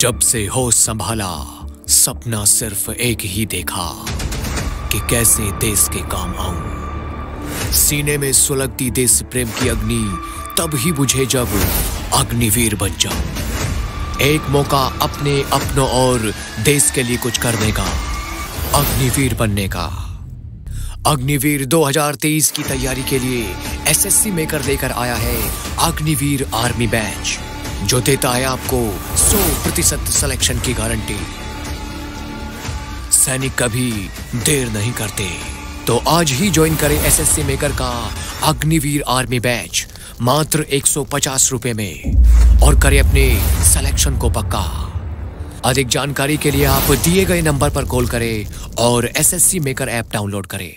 जब से हो संभाला सपना सिर्फ एक ही देखा कि कैसे देश के काम आऊं सीने में सुलगती देश प्रेम की अग्नि तब ही बुझे जब अग्निवीर बन जाऊं एक मौका अपने अपनों और देश के लिए कुछ करने का अग्निवीर बनने का अग्निवीर 2023 की तैयारी के लिए एसएससी मेकर लेकर आया है अग्निवीर आर्मी बैच जो देता है आपको 100 प्रतिशत सिलेक्शन की गारंटी सैनिक कभी देर नहीं करते तो आज ही ज्वाइन करें एसएससी मेकर का अग्निवीर आर्मी बैच मात्र एक रुपए में और करें अपने सिलेक्शन को पक्का अधिक जानकारी के लिए आप दिए गए नंबर पर कॉल करें और एसएससी मेकर ऐप डाउनलोड करें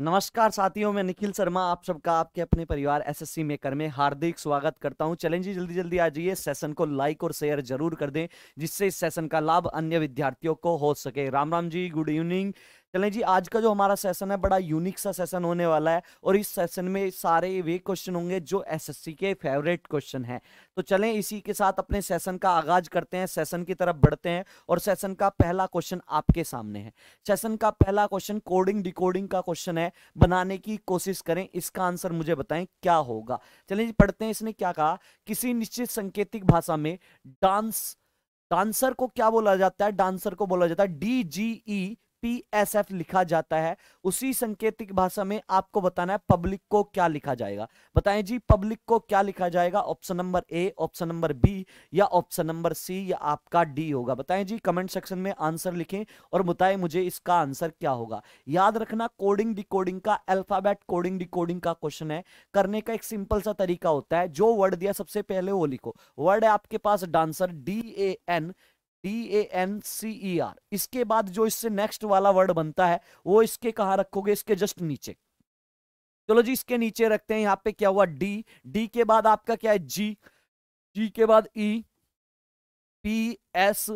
नमस्कार साथियों मैं निखिल शर्मा आप सबका आपके अपने परिवार एसएससी मेकर में हार्दिक स्वागत करता हूं चलें जी जल्दी जल्दी आ जाइए सेशन को लाइक और शेयर जरूर कर दें जिससे इस सेशन का लाभ अन्य विद्यार्थियों को हो सके राम राम जी गुड इवनिंग चलें जी आज का जो हमारा सेशन है बड़ा यूनिक सा सेशन होने वाला है और इस सेशन में सारे वे क्वेश्चन होंगे जो एसएससी के फेवरेट क्वेश्चन हैं तो चलें इसी के साथ अपने सेशन का आगाज करते हैं सेशन की तरफ बढ़ते हैं और सेशन का पहला क्वेश्चन आपके सामने है सेशन का पहला क्वेश्चन कोडिंग डिकोडिंग का क्वेश्चन है बनाने की कोशिश करें इसका आंसर मुझे बताएं क्या होगा चलें जी पढ़ते हैं इसने क्या कहा किसी निश्चित संकेतिक भाषा में डांस डांसर को क्या बोला जाता है डांसर को बोला जाता है डी जी ई पीएसएफ लिखा जाता है उसी संकेतिक भाषा में आपको बताना है पब्लिक को क्या लिखा जाएगा बताएं जी पब्लिक को क्या लिखा जाएगा option number A option number B या ऑप्शन नंबर सी या आपका डी होगा बताएं जी कमेंट सेक्शन में आंसर लिखें और बताएं मुझे इसका आंसर क्या होगा याद रखना कोडिंग डिकोडिंग का अल्फाबेट कोडिंग डिकोडिंग का क्वेश्चन है करने का एक सिंपल सा तरीका होता है जो वर्ड दिया सबसे पहले वो लिखो वर्ड है आपके पास dancer D A N D A N C E R इसके बाद जो इससे नेक्स्ट वाला वर्ड बनता है वो इसके कहा रखोगे इसके जस्ट नीचे चलो जी इसके नीचे रखते हैं यहाँ पे क्या हुआ डी डी के बाद आपका क्या है जी जी के बाद ई पी एस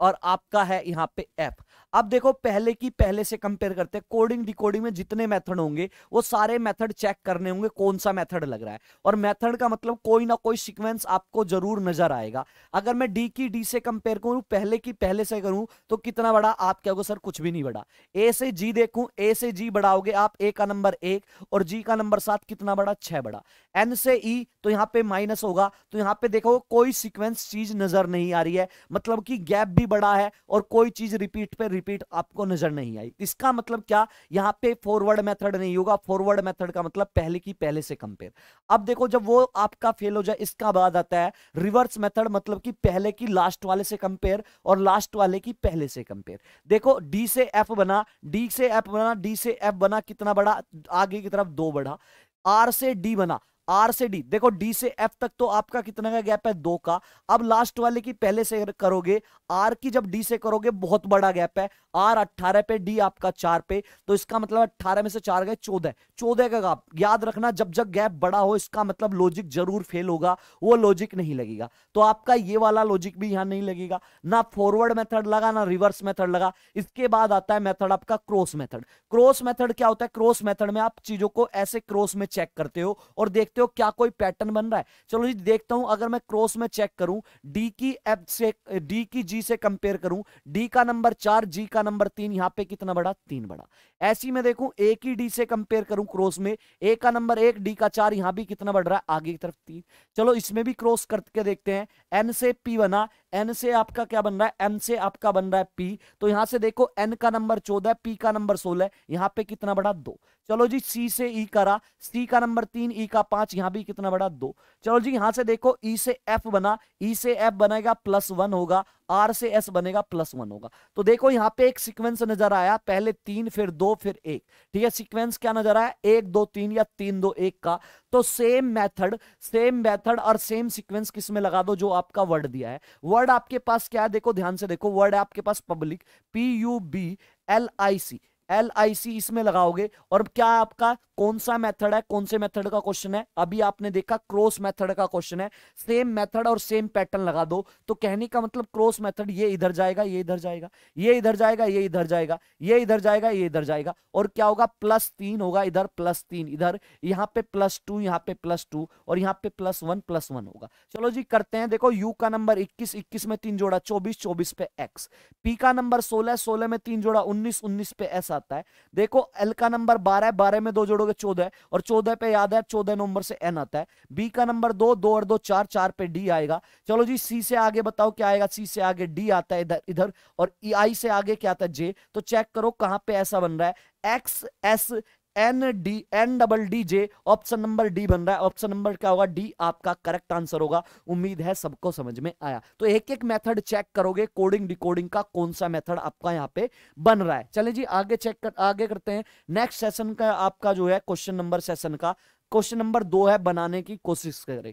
और आपका है यहाँ पे एफ अब देखो पहले की पहले से कंपेयर करते हैं कोडिंग डिकोडिंग में जितने मेथड होंगे वो सारे मेथड चेक करने होंगे कौन सा मेथड लग रहा है और मेथड का मतलब कोई ना कोई सिक्वेंस आपको जरूर नजर आएगा अगर मैं डी की डी से कंपेयर करूं पहले की पहले से करूं तो कितना बड़ा आप क्या सर कुछ भी नहीं बड़ा ए से जी देखूं ए से जी बढ़ाओगे आप ए का नंबर एक और जी का नंबर सात कितना बड़ा छह बड़ा एन से ई e, तो यहाँ पे माइनस होगा तो यहाँ पे देखो कोई सिक्वेंस चीज नजर नहीं आ रही है मतलब की गैप भी बड़ा है और कोई चीज रिपीट पर रिपीट आपको नजर नहीं आई इसका मतलब क्या यहां पे फॉरवर्ड मेथड नहीं होगा फॉरवर्ड मेथड का मतलब पहले की पहले से कंपेयर अब देखो जब वो आपका फेल हो जाए इसका बाद आता है रिवर्स मेथड मतलब कि पहले की लास्ट वाले से कंपेयर और लास्ट वाले की पहले से कंपेयर देखो डी से एफ बना डी से एफ बना डी से एफ बना कितना बड़ा आगे की तरफ दो बढ़ा आर से डी बना आर से डी देखो डी से एफ तक तो आपका कितने का गैप है दो का अब लास्ट वाले की पहले से करोगे आर की जब डी से करोगे बहुत बड़ा गैप है आर अट्ठारह पे डी आपका चार पे तो इसका मतलब अट्ठारह में से चार गए चौदह चौदह का गैप याद रखना जब जब गैप बड़ा हो इसका मतलब लॉजिक जरूर फेल होगा वो लॉजिक नहीं लगेगा तो आपका ये वाला लॉजिक भी यहां नहीं लगेगा ना फॉरवर्ड मेथड लगा ना रिवर्स मेथड लगा इसके बाद आता है मेथड आपका क्रॉस मेथड क्रॉस मेथड क्या होता है क्रॉस मेथड में आप चीजों को ऐसे क्रॉस में चेक करते हो और देखते सकते हो क्या कोई पैटर्न बन रहा है चलो जी देखता हूं अगर मैं क्रॉस में चेक करूं डी की एफ से डी की जी से कंपेयर करूं डी का नंबर चार जी का नंबर तीन यहां पे कितना बड़ा तीन बड़ा ऐसी में देखूं ए की डी से कंपेयर करूं क्रॉस में ए का नंबर एक डी का चार यहां भी कितना बढ़ रहा है आगे की तरफ तीन चलो इसमें भी क्रॉस करके देखते हैं एन से पी बना एन से आपका क्या बन रहा है एम से आपका बन रहा है पी तो यहां से देखो एन का नंबर चौदह पी का नंबर सोलह यहां पे कितना बड़ा दो चलो जी सी से ई e करा सी का नंबर तीन ई e का पांच यहां भी कितना बड़ा दो चलो जी यहां से देखो ई e से एफ बना ई e से एफ बनेगा प्लस वन होगा आर से एस बनेगा प्लस वन होगा तो देखो यहाँ पे एक सीक्वेंस नजर आया पहले तीन फिर दो फिर एक ठीक है सीक्वेंस क्या नजर आया एक दो तीन या तीन दो एक का तो सेम मेथड सेम मेथड और सेम सीक्वेंस किसमें लगा दो जो आपका वर्ड दिया है वर्ड आपके पास क्या है देखो ध्यान से देखो वर्ड है आपके पास public P U B L I C L I C इसमें लगाओगे और क्या आपका कौन सा मेथड है कौन से मेथड का क्वेश्चन है अभी आपने देखा क्रॉस मेथड का क्वेश्चन है सेम मेथड और सेम पैटर्न लगा दो तो कहने का मतलब क्रॉस मेथड ये इधर जाएगा ये इधर जाएगा ये इधर जाएगा ये इधर जाएगा ये इधर जाएगा ये इधर जाएगा और क्या होगा प्लस तीन होगा इधर प्लस तीन इधर यहाँ पे प्लस टू यहाँ पे प्लस टू और यहाँ पे प्लस वन प्लस वन होगा चलो जी करते हैं देखो यू का नंबर इक्कीस इक्कीस में तीन जोड़ा चौबीस चौबीस पे एक्स पी का नंबर सोलह सोलह में तीन जोड़ा उन्नीस उन्नीस पे ऐसा आता है देखो एल का नंबर बारह है बारह में दो जोड़ोगे चौदह और चौदह पे याद है चौदह नंबर से एन आता है बी का नंबर दो दो और दो चार चार पे डी आएगा चलो जी सी से आगे बताओ क्या आएगा सी से आगे डी आता है इधर इधर और ई e आई से आगे क्या आता है जे तो चेक करो कहाँ पे ऐसा बन रहा है X S N D N double D J option number D बन रहा है ऑप्शन नंबर क्या होगा डी आपका करेक्ट आंसर होगा उम्मीद है सबको समझ में आया तो एक एक मेथड चेक करोगे कोडिंग डिकोडिंग का कौन सा मेथड आपका यहाँ पे बन रहा है चले जी आगे चेक कर आगे करते हैं नेक्स्ट सेशन का आपका जो है क्वेश्चन नंबर सेशन का क्वेश्चन नंबर दो है बनाने की कोशिश करें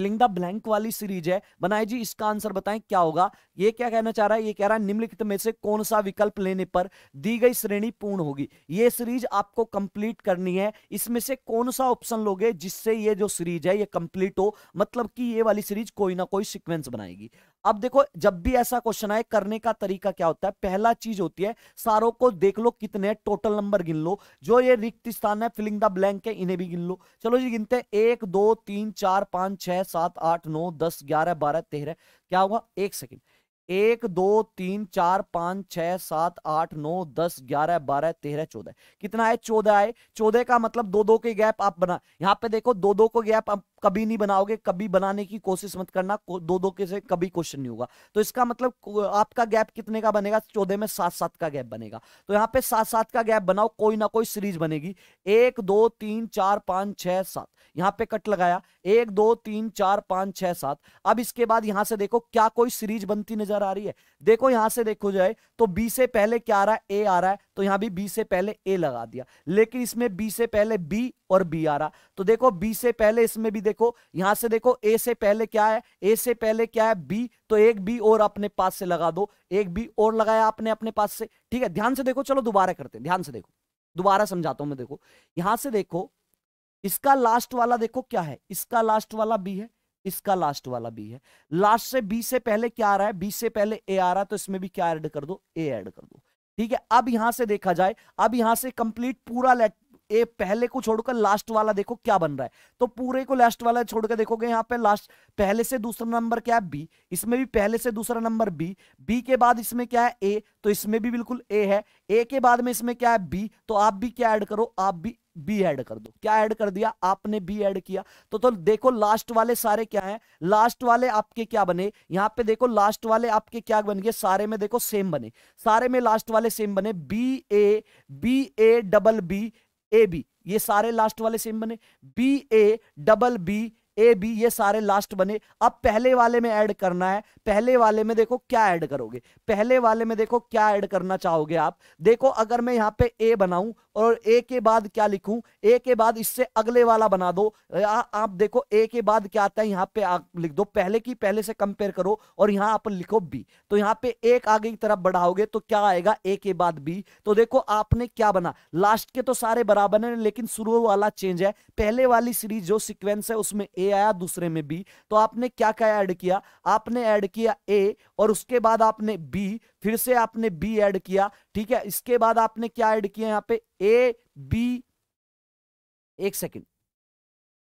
फिलिंग द ब्लैंक वाली सीरीज है बनाए जी इसका आंसर बताएं क्या होगा ये क्या कहना चाह रहा है ये कह रहा है निम्नलिखित में से कौन सा विकल्प लेने पर दी गई श्रेणी पूर्ण होगी ये सीरीज आपको कंप्लीट करनी है इसमें से कौन सा ऑप्शन लोगे जिससे ये जो सीरीज है ये कंप्लीट हो मतलब कि ये वाली सीरीज कोई ना कोई सिक्वेंस बनाएगी अब देखो जब भी ऐसा क्वेश्चन आए करने का तरीका क्या होता है पहला चीज होती है सारों को देख लो कितने टोटल नंबर गिन लो जो ये रिक्त स्थान है फिलिंग द ब्लैंक है इन्हें भी गिन लो चलो जी गिनते हैं एक दो तीन चार पांच छह सात आठ नौ दस ग्यारह बारह तेरह क्या होगा एक सेकेंड एक दो तीन चार पांच छह सात आठ नौ दस ग्यारह बारह तेरह चौदह कितना है चौदह आए चौदह का मतलब दो दो के गैप आप बना यहाँ पे देखो दो दो को गैप आप कभी नहीं बनाओगे कभी बनाने की कोशिश मत करना दो दो के से कभी क्वेश्चन नहीं होगा तो इसका मतलब आपका गैप कितने का बनेगा चौदह में सात सात का गैप बनेगा तो यहाँ पे सात सात का गैप बनाओ कोई ना कोई सीरीज बनेगी एक दो तीन चार पांच छह सात यहाँ पे कट लगाया एक दो तीन चार पांच छह सात अब इसके बाद यहां से देखो क्या कोई सीरीज बनती नजर नजर आ रही है देखो यहां से देखो जाए तो बी से पहले क्या आ रहा है ए आ रहा है तो यहां भी बी से पहले ए लगा दिया लेकिन इसमें बी से पहले बी और बी आ रहा तो देखो बी से पहले इसमें भी देखो यहां से देखो ए से पहले क्या है ए से पहले क्या है बी तो एक बी और अपने पास से लगा दो एक बी और लगाया आपने अपने पास से ठीक है ध्यान से देखो चलो दोबारा करते हैं ध्यान से देखो दोबारा समझाता हूं मैं देखो यहां से देखो इसका लास्ट वाला देखो क्या है इसका लास्ट वाला बी है इसका लास्ट वाला बी है लास्ट से बी से पहले क्या आ रहा है बी से पहले ए आ रहा है तो इसमें भी क्या ऐड कर दो ए ऐड कर दो ठीक है अब यहां से देखा जाए अब यहां से कंप्लीट पूरा लेट ए पहले को छोड़कर लास्ट वाला देखो क्या बन रहा है तो पूरे को लास्ट वाला छोड़कर देखोगे यहां पे लास्ट पहले से दूसरा नंबर क्या है बी इसमें भी पहले से दूसरा नंबर बी बी के बाद इसमें क्या है ए तो इसमें भी बिल्कुल ए है ए के बाद में इसमें क्या है बी तो आप भी क्या ऐड करो आप भी बी ऐड कर दो क्या ऐड कर दिया आपने बी ऐड किया तो तो देखो लास्ट वाले सारे क्या हैं लास्ट वाले आपके क्या बने यहां पे देखो लास्ट वाले आपके क्या बन गए सारे में देखो सेम बने सारे में लास्ट वाले सेम बने B A B A double B A B ये सारे लास्ट वाले सेम बने B A double B A B ये सारे लास्ट बने अब पहले वाले में ऐड करना है पहले वाले में देखो क्या ऐड करोगे पहले वाले में देखो क्या ऐड करना चाहोगे आप देखो अगर मैं यहाँ पे ए बनाऊं और ए के बाद क्या लिखूं ए के बाद इससे अगले वाला बना दो आ, आप देखो ए के बाद क्या आता है यहाँ पे आप लिख दो पहले की पहले से कंपेयर करो और यहाँ आप लिखो बी तो यहाँ पे एक आगे की तरफ बढ़ाओगे तो क्या आएगा ए के बाद बी तो देखो आपने क्या बना लास्ट के तो सारे बराबर है लेकिन शुरू वाला चेंज है पहले वाली सीरीज जो सिक्वेंस है उसमें ए आया दूसरे में बी तो आपने क्या क्या ऐड किया आपने ऐड किया ए और उसके बाद आपने बी फिर से आपने बी ऐड किया ठीक है इसके बाद आपने क्या ऐड किया यहाँ पे ए बी एक सेकेंड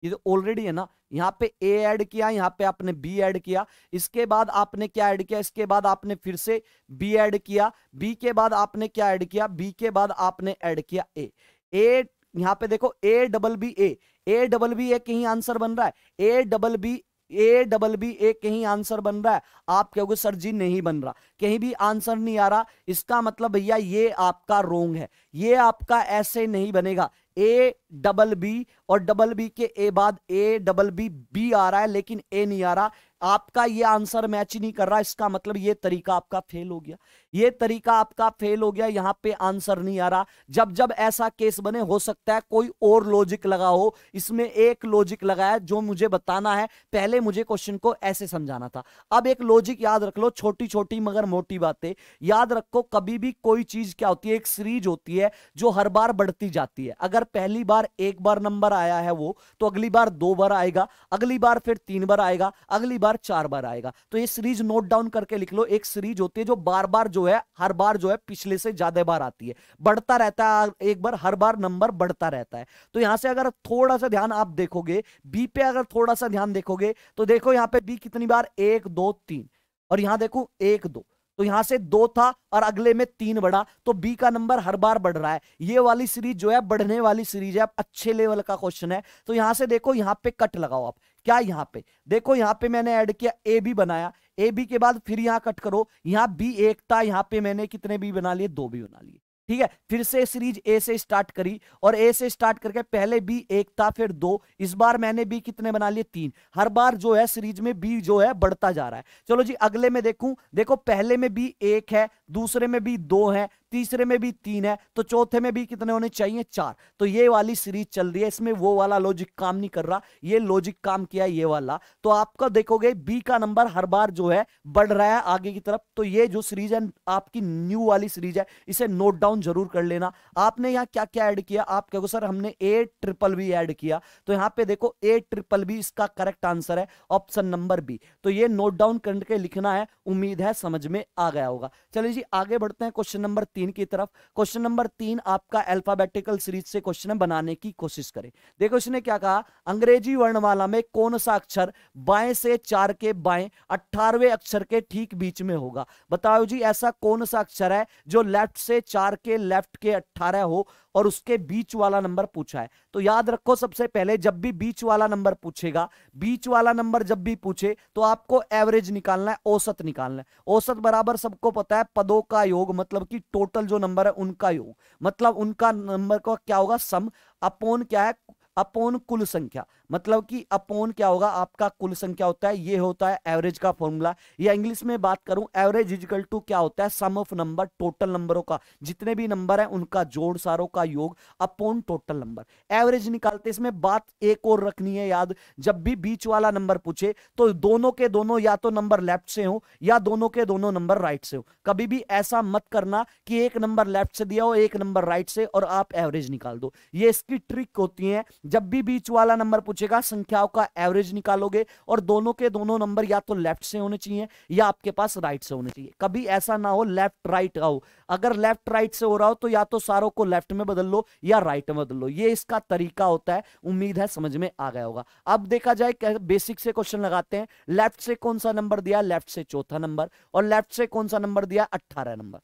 ये तो ऑलरेडी है ना यहाँ पे ए ऐड किया यहाँ पे आपने बी ऐड किया इसके बाद आपने क्या ऐड किया इसके बाद आपने फिर से बी ऐड किया बी के बाद आपने क्या ऐड किया बी के बाद आपने ऐड किया ए ए यहाँ पे देखो A double B A A double B एक ही आंसर बन रहा है A double B A double B एक कहीं आंसर बन रहा है आप कहोगे सर जी नहीं बन रहा कहीं भी आंसर नहीं आ रहा इसका मतलब भैया ये आपका रोंग है ये आपका ऐसे नहीं बनेगा ए डबल बी और डबल बी के ए बाद ए डबल बी बी आ रहा है लेकिन ए नहीं आ रहा आपका ये आंसर मैच नहीं कर रहा इसका मतलब ये तरीका आपका फेल हो गया ये तरीका आपका फेल हो गया यहां पे आंसर नहीं आ रहा जब जब ऐसा केस बने हो सकता है कोई और लॉजिक लगा हो इसमें एक लॉजिक लगाया जो मुझे बताना है पहले मुझे क्वेश्चन को ऐसे समझाना था अब एक लॉजिक याद रख लो छोटी छोटी मगर मोटी बातें याद रखो कभी भी कोई चीज क्या होती है एक सीरीज होती है जो हर बार बढ़ती जाती है अगर पहली बार एक बार नंबर आया है वो तो अगली बार दो बार आएगा अगली बार फिर तीन बार आएगा अगली बार चार बार आएगा तो ये सीरीज नोट डाउन करके लिख लो एक सीरीज होती है जो बार बार जो जो है हर बार जो है पिछले से ज्यादा बार आती है बढ़ता रहता है एक बार हर बार नंबर बढ़ता रहता है तो यहां से अगर थोड़ा सा ध्यान आप देखोगे बी पे अगर थोड़ा सा ध्यान देखोगे तो देखो यहाँ पे बी कितनी बार एक दो तीन और यहां देखो एक दो तो यहां से दो था और अगले में तीन बढ़ा तो बी का नंबर हर बार बढ़ रहा है ये वाली सीरीज जो है बढ़ने वाली सीरीज है अच्छे लेवल का क्वेश्चन है तो यहां से देखो यहां पे कट लगाओ आप क्या यहाँ पे देखो यहाँ पे मैंने ऐड किया ए बी बनाया ए बी के बाद फिर यहाँ कट करो यहाँ बी एक था यहाँ पे मैंने कितने बी बना लिए दो बी बना लिए ठीक है फिर से सीरीज ए से स्टार्ट करी और ए से स्टार्ट करके पहले बी एक था फिर दो इस बार मैंने बी कितने बना लिए तीन हर बार जो है सीरीज में बी जो है बढ़ता जा रहा है चलो जी अगले में देखूं देखो पहले में बी एक है दूसरे में बी दो है तीसरे में भी तीन है तो चौथे में भी कितने होने चाहिए चार तो ये वाली सीरीज चल रही है इसमें वो वाला लॉजिक काम नहीं कर रहा ये लॉजिक काम किया ये वाला तो आपका देखोगे बी का नंबर हर बार जो है बढ़ रहा है आगे की तरफ तो ये जो सीरीज है आपकी न्यू वाली सीरीज है इसे नोट डाउन जरूर कर लेना आपने यहाँ क्या क्या ऐड किया आप कहोगे सर हमने ए ट्रिपल बी एड किया तो यहाँ पे देखो ए ट्रिपल बी इसका करेक्ट आंसर है ऑप्शन नंबर बी तो ये नोट डाउन करके लिखना है उम्मीद है समझ में आ गया होगा चलिए जी आगे बढ़ते हैं क्वेश्चन नंबर तीन की तरफ क्वेश्चन नंबर तीन आपका अल्फाबेटिकल सीरीज से क्वेश्चन बनाने की कोशिश करें देखो इसने क्या कहा अंग्रेजी वर्णमाला में कौन सा अक्षर बाएं से चार के बाएं अठारवे अक्षर के ठीक बीच में होगा बताओ जी ऐसा कौन सा अक्षर है जो लेफ्ट से चार के लेफ्ट के अट्ठारह हो और उसके बीच वाला नंबर पूछा है तो याद रखो सबसे पहले जब भी बीच वाला नंबर पूछेगा बीच वाला नंबर जब भी पूछे तो आपको एवरेज निकालना है औसत निकालना है औसत बराबर सबको पता है पदों का योग मतलब कि टोटल जो नंबर है उनका योग मतलब उनका नंबर का क्या होगा सम अपोन क्या है अपोन कुल संख्या मतलब कि अपोन क्या होगा आपका कुल संख्या होता है ये होता है एवरेज का फॉर्मूला या इंग्लिश में बात करूं एवरेज इजिकल टू क्या होता है सम ऑफ नंबर टोटल नंबरों का जितने भी नंबर है उनका जोड़ सारों का योग अपोन टोटल नंबर एवरेज निकालते इसमें बात एक और रखनी है याद जब भी बीच वाला नंबर पूछे तो दोनों के दोनों या तो नंबर लेफ्ट से हो या दोनों के दोनों नंबर राइट से हो कभी भी ऐसा मत करना कि एक नंबर लेफ्ट से दिया हो एक नंबर राइट से और आप एवरेज निकाल दो ये इसकी ट्रिक होती है जब भी बीच वाला नंबर पूछे पूछेगा संख्याओं का एवरेज निकालोगे और दोनों के दोनों नंबर या तो लेफ्ट से होने चाहिए या आपके पास राइट से होने चाहिए कभी ऐसा ना हो लेफ्ट राइट आओ अगर लेफ्ट राइट से हो रहा हो तो या तो सारों को लेफ्ट में बदल लो या राइट में बदल लो ये इसका तरीका होता है उम्मीद है समझ में आ गया होगा अब देखा जाए बेसिक से क्वेश्चन लगाते हैं लेफ्ट से कौन सा नंबर दिया लेफ्ट से चौथा नंबर और लेफ्ट से कौन सा नंबर दिया अट्ठारह नंबर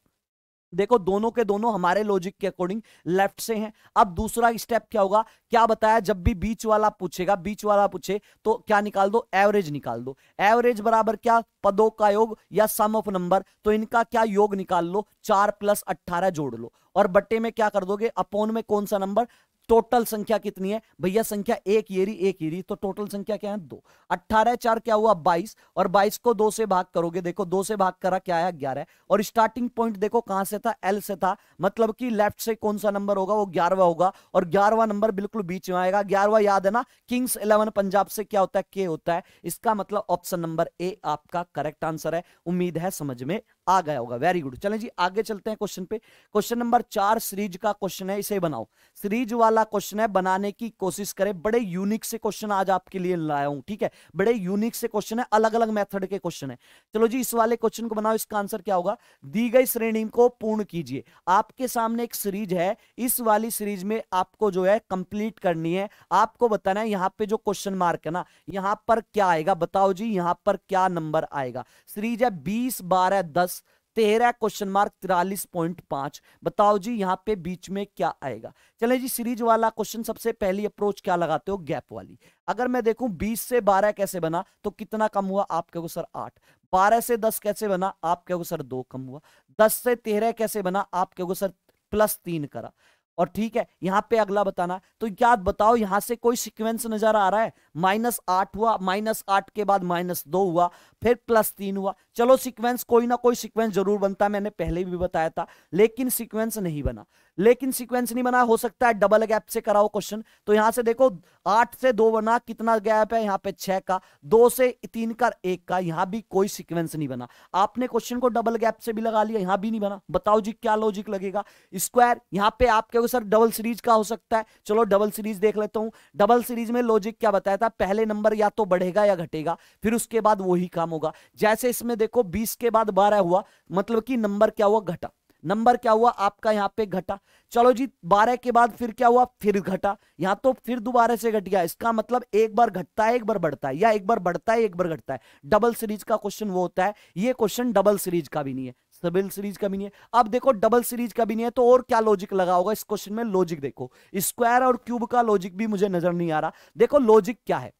देखो दोनों के दोनों हमारे लॉजिक के अकॉर्डिंग लेफ्ट से हैं अब दूसरा स्टेप क्या होगा क्या बताया जब भी बीच वाला पूछेगा बीच वाला पूछे तो क्या निकाल दो एवरेज निकाल दो एवरेज बराबर क्या पदों का योग या सम ऑफ नंबर तो इनका क्या योग निकाल लो चार प्लस अट्ठारह जोड़ लो और बट्टे में क्या कर दोगे अपोन में कौन सा नंबर टोटल संख्या कितनी है भैया संख्या एक येरी एक येरी तो टोटल संख्या क्या है दो अट्ठारह चार क्या हुआ बाईस और बाईस को दो से भाग करोगे देखो दो से भाग करा क्या आया ग्यारह और स्टार्टिंग पॉइंट देखो कहां से था एल से था मतलब कि लेफ्ट से कौन सा नंबर होगा वो ग्यारहवा होगा और ग्यारहवा नंबर बिल्कुल बीच में आएगा ग्यारहवा याद है ना किंग्स इलेवन पंजाब से क्या होता है के होता है इसका मतलब ऑप्शन नंबर ए आपका करेक्ट आंसर है उम्मीद है समझ में आ गया होगा वेरी गुड चले जी आगे चलते हैं क्वेश्चन पे क्वेश्चन नंबर चार सीरीज का क्वेश्चन है इसे बनाओ सीरीज वाला वाला क्वेश्चन है बनाने की कोशिश करें बड़े यूनिक से क्वेश्चन आज आपके लिए लाया हूं ठीक है बड़े यूनिक से क्वेश्चन है अलग अलग मेथड के क्वेश्चन है चलो जी इस वाले क्वेश्चन को बनाओ इसका आंसर क्या होगा दी गई श्रेणी को पूर्ण कीजिए आपके सामने एक सीरीज है इस वाली सीरीज में आपको जो है कंप्लीट करनी है आपको बताना है यहाँ पे जो क्वेश्चन मार्क है ना यहाँ पर क्या आएगा बताओ जी यहाँ पर क्या नंबर आएगा सीरीज है बीस बारह दस तेरह क्वेश्चन मार्क तिरालीस पॉइंट पांच बताओ जी यहाँ पे बीच में क्या आएगा चले जी सीरीज वाला क्वेश्चन सबसे पहली अप्रोच क्या लगाते हो गैप वाली अगर मैं देखूं बीस से बारह कैसे बना तो कितना कम हुआ आप कहोगे सर आठ बारह से दस कैसे बना आप कहोगे सर दो कम हुआ दस से तेरह कैसे बना आप कहोगे सर प्लस तीन करा और ठीक है यहां पे अगला बताना तो याद बताओ यहां से कोई सीक्वेंस नजर आ रहा है माइनस आठ हुआ माइनस आठ के बाद माइनस दो हुआ फिर प्लस तीन हुआ चलो सीक्वेंस कोई ना कोई सीक्वेंस जरूर बनता मैंने पहले भी बताया था लेकिन सीक्वेंस नहीं बना लेकिन सीक्वेंस नहीं बना हो सकता है डबल गैप से कराओ क्वेश्चन तो यहां से देखो आठ से दो बना कितना गैप है यहाँ पे छह का दो से तीन का एक का यहां भी कोई सीक्वेंस नहीं बना आपने क्वेश्चन को डबल गैप से भी लगा लिया यहां भी नहीं बना बताओ जी क्या लॉजिक लगेगा स्क्वायर यहाँ पे आप कहो सर डबल सीरीज का हो सकता है चलो डबल सीरीज देख लेता हूं डबल सीरीज में लॉजिक क्या बताया था पहले नंबर या तो बढ़ेगा या घटेगा फिर उसके बाद वही काम होगा जैसे इसमें देखो बीस के बाद बारह हुआ मतलब कि नंबर क्या हुआ घटा नंबर क्या हुआ आपका यहाँ पे घटा चलो जी बारह के बाद फिर क्या हुआ फिर घटा यहाँ तो फिर दोबारा से घट गया इसका मतलब एक बार घटता है एक बार बढ़ता है या एक बार बढ़ता है एक बार घटता है डबल सीरीज का क्वेश्चन वो होता है ये क्वेश्चन डबल सीरीज का भी नहीं है सिविल सीरीज का भी नहीं है अब देखो डबल सीरीज का भी नहीं है तो और क्या लॉजिक लगा होगा इस क्वेश्चन में लॉजिक देखो स्क्वायर और क्यूब का लॉजिक भी मुझे नजर नहीं आ रहा देखो लॉजिक क्या है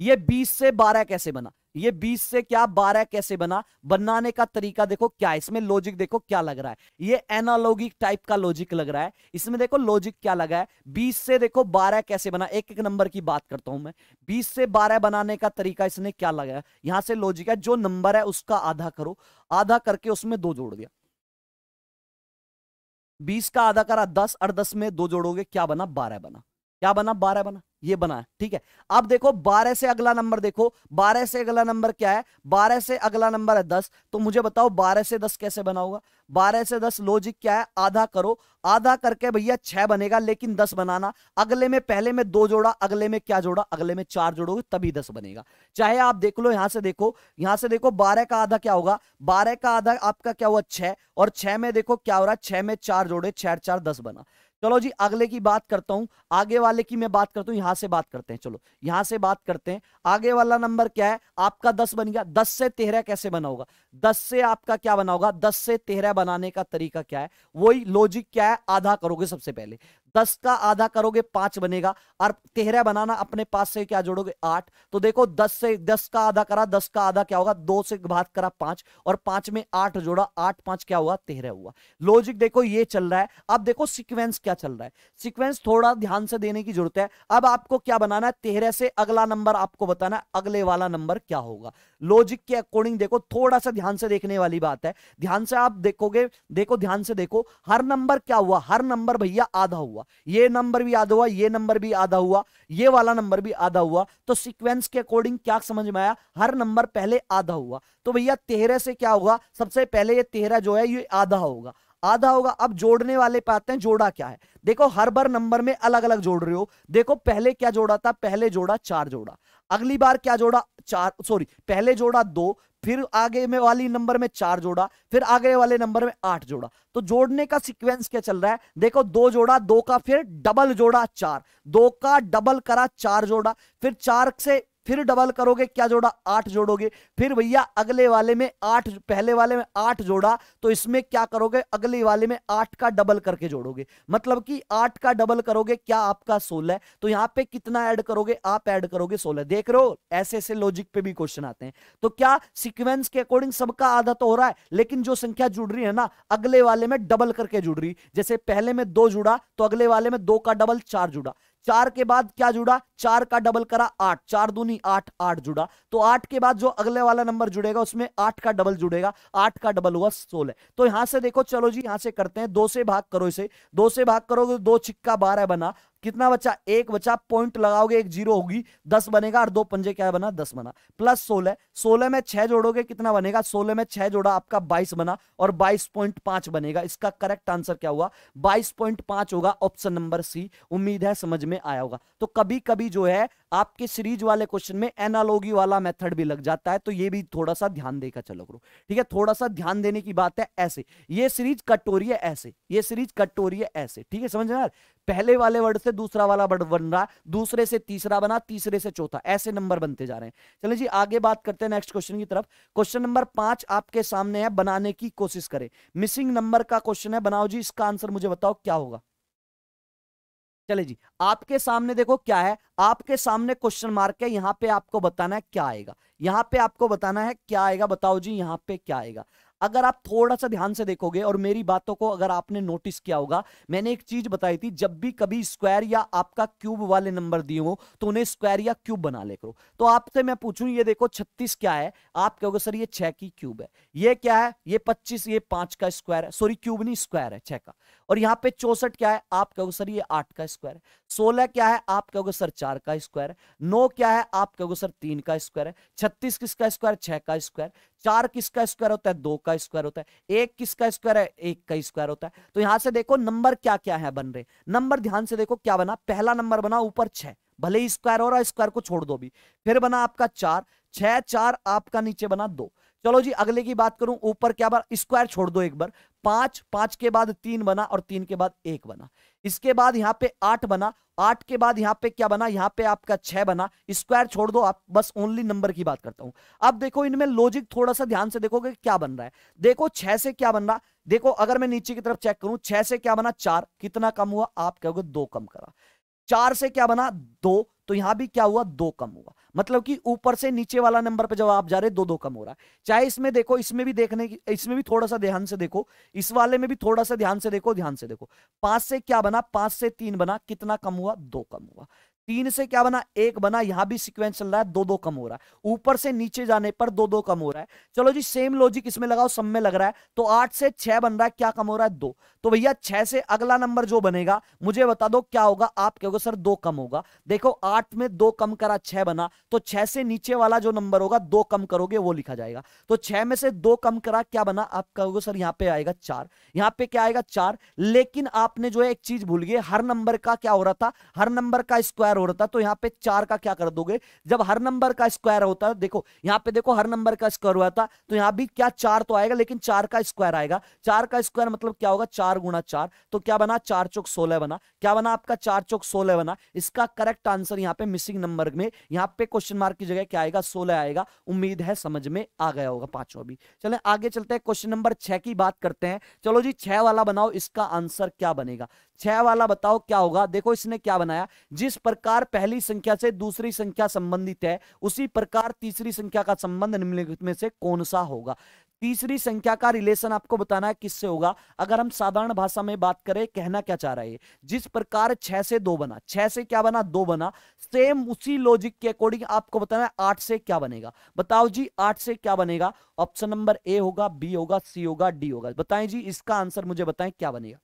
ये 20 से 12 कैसे बना ये 20 से क्या 12 कैसे बना बनाने का तरीका देखो क्या इसमें लॉजिक देखो क्या लग रहा है ये एनालॉगिक टाइप का लॉजिक लग रहा है इसमें देखो लॉजिक क्या लगा है 20 से देखो 12 कैसे बना एक एक नंबर की बात करता हूं मैं 20 से 12 बनाने का तरीका इसने क्या लगाया यहां से लॉजिक है जो नंबर है उसका आधा करो आधा करके उसमें दो जोड़ दिया बीस का आधा करा दस और दस में दो जोड़ोगे क्या बना बारह बना क्या बना बारह बना ये बना ठीक है अब देखो बारह से अगला नंबर देखो बारह से अगला नंबर क्या है बारह से अगला नंबर है दस तो मुझे बताओ बारह से दस कैसे बना होगा बारह से दस लॉजिक क्या है आधा करो आधा करके भैया छह बनेगा लेकिन दस बनाना अगले में पहले में दो जोड़ा अगले में क्या जोड़ा अगले में चार जोड़ोगे तभी दस बनेगा चाहे आप देख लो यहां से देखो यहां से देखो बारह का आधा क्या होगा बारह का आधा आपका क्या हुआ छह और छह में देखो क्या हो रहा है छह में चार जोड़े छह चार दस बना चलो जी अगले की बात करता हूं आगे वाले की मैं बात करता हूं यहां से बात करते हैं चलो यहां से बात करते हैं आगे वाला नंबर क्या है आपका दस बन गया दस से तेरह कैसे बना होगा दस से आपका क्या बना होगा दस से तेरह बनाने का तरीका क्या है वही लॉजिक क्या है आधा करोगे सबसे पहले दस का आधा करोगे पांच बनेगा और तेरह बनाना अपने पास से क्या जोड़ोगे आठ तो देखो दस से दस का आधा करा दस का आधा क्या होगा दो से बात करा पांच और पांच में आठ जोड़ा आठ पांच क्या हुआ तेरह हुआ लॉजिक देखो ये चल रहा है अब देखो सिक्वेंस क्या चल रहा है सिक्वेंस थोड़ा ध्यान से देने की जरूरत है अब आपको क्या बनाना है तेरह से अगला नंबर आपको बताना है अगले वाला नंबर क्या होगा लॉजिक के अकॉर्डिंग देखो थोड़ा सा ध्यान से देखने वाली बात है ध्यान से आप देखोगे देखो ध्यान से देखो हर नंबर क्या हुआ हर नंबर भैया आधा हुआ ये नंबर भी आधा हुआ ये नंबर भी आधा हुआ ये वाला नंबर भी आधा हुआ तो सिक्वेंस के अकॉर्डिंग क्या समझ में आया हर नंबर पहले आधा हुआ तो भैया तेरह से क्या होगा सबसे पहले ये तेरह जो है ये आधा होगा आधा होगा अब जोड़ने वाले पाते हैं जोड़ा क्या है देखो हर बार नंबर में अलग अलग जोड़ रहे हो देखो पहले क्या जोड़ा था पहले जोड़ा चार जोड़ा अगली बार क्या जोड़ा चार सॉरी पहले जोड़ा दो फिर आगे में वाली नंबर में चार जोड़ा फिर आगे वाले नंबर में आठ जोड़ा तो जोड़ने का सीक्वेंस क्या चल रहा है देखो दो जोड़ा दो का फिर डबल जोड़ा चार दो का डबल करा चार जोड़ा फिर चार से फिर डबल करोगे क्या जोड़ा आठ जोड़ोगे फिर भैया अगले वाले में आठ पहले वाले में आठ जोड़ा तो इसमें क्या करोगे अगले वाले में आठ का डबल करके जोड़ोगे मतलब कि आठ का डबल करोगे क्या आपका सोलह तो यहाँ पे कितना ऐड करोगे आप ऐड करोगे सोलह देख रहे हो ऐसे ऐसे लॉजिक पे भी क्वेश्चन आते हैं तो क्या सिक्वेंस के अकॉर्डिंग सबका आधा तो हो रहा है लेकिन जो संख्या जुड़ रही है ना अगले वाले में डबल करके जुड़ रही जैसे पहले में दो जुड़ा तो अगले वाले में दो का डबल चार जुड़ा चार के बाद क्या जुड़ा चार का डबल करा आठ चार दूनी आठ आठ जुड़ा तो आठ के बाद जो अगले वाला नंबर जुड़ेगा उसमें आठ का डबल जुड़ेगा आठ का डबल हुआ सोलह तो यहां से देखो चलो जी यहां से करते हैं दो से भाग करो इसे दो से भाग करोगे तो दो छिक्का बारह बना कितना बचा एक बचा पॉइंट लगाओगे एक जीरो होगी दस बनेगा और दो पंजे क्या बना दस बना प्लस सोलह सोलह में छह जोड़ोगे कितना बनेगा सोलह में छह जोड़ा आपका बाईस बना और बाईस पॉइंट पांच बनेगा इसका करेक्ट आंसर क्या हुआ बाईस पॉइंट पांच होगा ऑप्शन नंबर सी उम्मीद है समझ में आया होगा तो कभी कभी जो है आपके सीरीज वाले क्वेश्चन में एनालॉगी वाला मेथड भी लग जाता है तो ये भी थोड़ा सा ध्यान देकर चलो करो ठीक है थोड़ा सा ध्यान देने की बात है ऐसे ये सीरीज कटोरी है ऐसे ये सीरीज कटोरी है ऐसे ठीक है समझ यार पहले वाले वर्ड से दूसरा वाला वर्ड बन रहा दूसरे से तीसरा बना तीसरे से चौथा ऐसे नंबर बनते जा रहे हैं चले जी आगे बात करते हैं नेक्स्ट क्वेश्चन की तरफ क्वेश्चन नंबर पांच आपके सामने है बनाने की कोशिश करें मिसिंग नंबर का क्वेश्चन है बनाओ जी इसका आंसर मुझे बताओ क्या होगा चले जी आपके सामने देखो क्या है आपके सामने क्वेश्चन मार्क है यहाँ पे आपको बताना है क्या आएगा यहाँ पे आपको बताना है क्या आएगा बताओ जी यहाँ पे क्या आएगा अगर आप थोड़ा सा ध्यान से देखोगे और मेरी बातों को अगर आपने नोटिस किया होगा मैंने एक चीज बताई थी जब भी कभी स्क्वायर या आपका क्यूब वाले नंबर दिए हो तो उन्हें स्क्वायर या क्यूब बना ले करो तो आपसे मैं पूछूं ये देखो छत्तीस क्या है आप कहोगे सर ये छह की क्यूब है ये क्या है ये पच्चीस ये पांच का स्क्वायर है सॉरी क्यूब नहीं स्क्वायर है छह का और यहाँ पे चौसठ क्या है आप कहोगे सर ये आठ का स्क्वायर है सोलह क्या है आप कहोगे सर चार का स्क्वायर नौ क्या है आप कहोगे सर तीन का स्क्वायर है छत्तीस किसका स्क्वायर छह का स्क्वायर चार किसका स्क्वायर होता है दो का स्क्वायर होता है एक किसका स्क्वायर है एक का स्क्वायर होता है तो यहां से देखो नंबर क्या क्या है बन रहे नंबर ध्यान से देखो क्या बना पहला नंबर बना ऊपर छह भले ही स्क्वायर और स्क्वायर को छोड़ दो भी फिर बना आपका चार छह चार आपका नीचे बना दो चलो जी अगले की बात करूं ऊपर क्या बार स्क्वायर छोड़ दो एक बार पांच पांच के बाद तीन बना और तीन के बाद एक बना इसके बाद यहाँ पे आठ बना आठ के बाद यहाँ पे क्या बना यहाँ पे आपका छह बना स्क्वायर छोड़ दो आप बस ओनली नंबर की बात करता हूं अब देखो इनमें लॉजिक थोड़ा सा ध्यान से देखोगे क्या बन रहा है देखो छह से क्या बन रहा देखो अगर मैं नीचे की तरफ चेक करूं छह से क्या बना चार कितना कम हुआ आप कहोगे दो कम करा चार से क्या बना दो तो यहां भी क्या हुआ दो कम हुआ मतलब कि ऊपर से नीचे वाला नंबर पे जब आप जा रहे दो दो कम हो रहा है चाहे इसमें देखो इसमें भी देखने की इसमें भी थोड़ा सा ध्यान से देखो इस वाले में भी थोड़ा सा ध्यान से देखो ध्यान से देखो पांच से क्या बना पांच से तीन बना कितना कम हुआ दो कम हुआ तीन से क्या बना एक बना यहां भी सिक्वेंस चल रहा है दो दो कम हो रहा है ऊपर से नीचे जाने पर दो दो कम हो रहा है चलो जी सेम लॉजिक इसमें लगाओ सब में लग रहा है तो आठ से छह बन रहा है क्या कम हो रहा है दो तो भैया छह से अगला नंबर जो बनेगा मुझे बता दो क्या होगा आप कहोगे सर दो कम होगा देखो आठ में दो कम करा छह बना तो छह से नीचे वाला जो नंबर होगा दो कम करोगे वो लिखा जाएगा तो छह में से दो कम करा क्या बना आप कहोगे सर यहाँ पे आएगा चार यहाँ पे क्या आएगा चार लेकिन आपने जो है एक चीज भूलिए हर नंबर का क्या हो रहा था हर नंबर का स्क्वायर हो रहा था तो यहाँ पे चार का क्या कर दोगे जब हर नंबर का स्क्वायर होता है देखो यहाँ पे देखो हर नंबर का स्क्वायर हुआ था तो यहाँ भी क्या चार तो आएगा लेकिन चार का स्क्वायर आएगा चार का स्क्वायर मतलब क्या होगा चार गुणा चार तो क्या बना चार चौक सोलह बना क्या बना आपका चार चौक सोलह बना इसका करेक्ट आंसर यहाँ पे मिसिंग नंबर में यहाँ पे क्वेश्चन मार्क की जगह क्या आएगा सोलह आएगा उम्मीद है समझ में आ गया होगा पांचवा भी चले आगे चलते हैं क्वेश्चन नंबर छह की बात करते हैं चलो जी छह वाला बनाओ इसका आंसर क्या बनेगा छह वाला बताओ क्या होगा देखो इसने क्या बनाया जिस प्रकार पहली संख्या से दूसरी संख्या संबंधित है उसी प्रकार तीसरी संख्या का संबंध निम्नलिखित में से कौन सा होगा तीसरी संख्या का रिलेशन आपको बताना है किससे होगा अगर हम साधारण भाषा में बात करें कहना क्या चाह रहे हैं जिस प्रकार छह से दो बना छह से क्या बना दो बना सेम उसी लॉजिक के अकॉर्डिंग आपको बताना है आठ से क्या बनेगा बताओ जी आठ से क्या बनेगा ऑप्शन नंबर ए होगा बी होगा सी होगा डी होगा बताएं जी इसका आंसर मुझे बताएं क्या बनेगा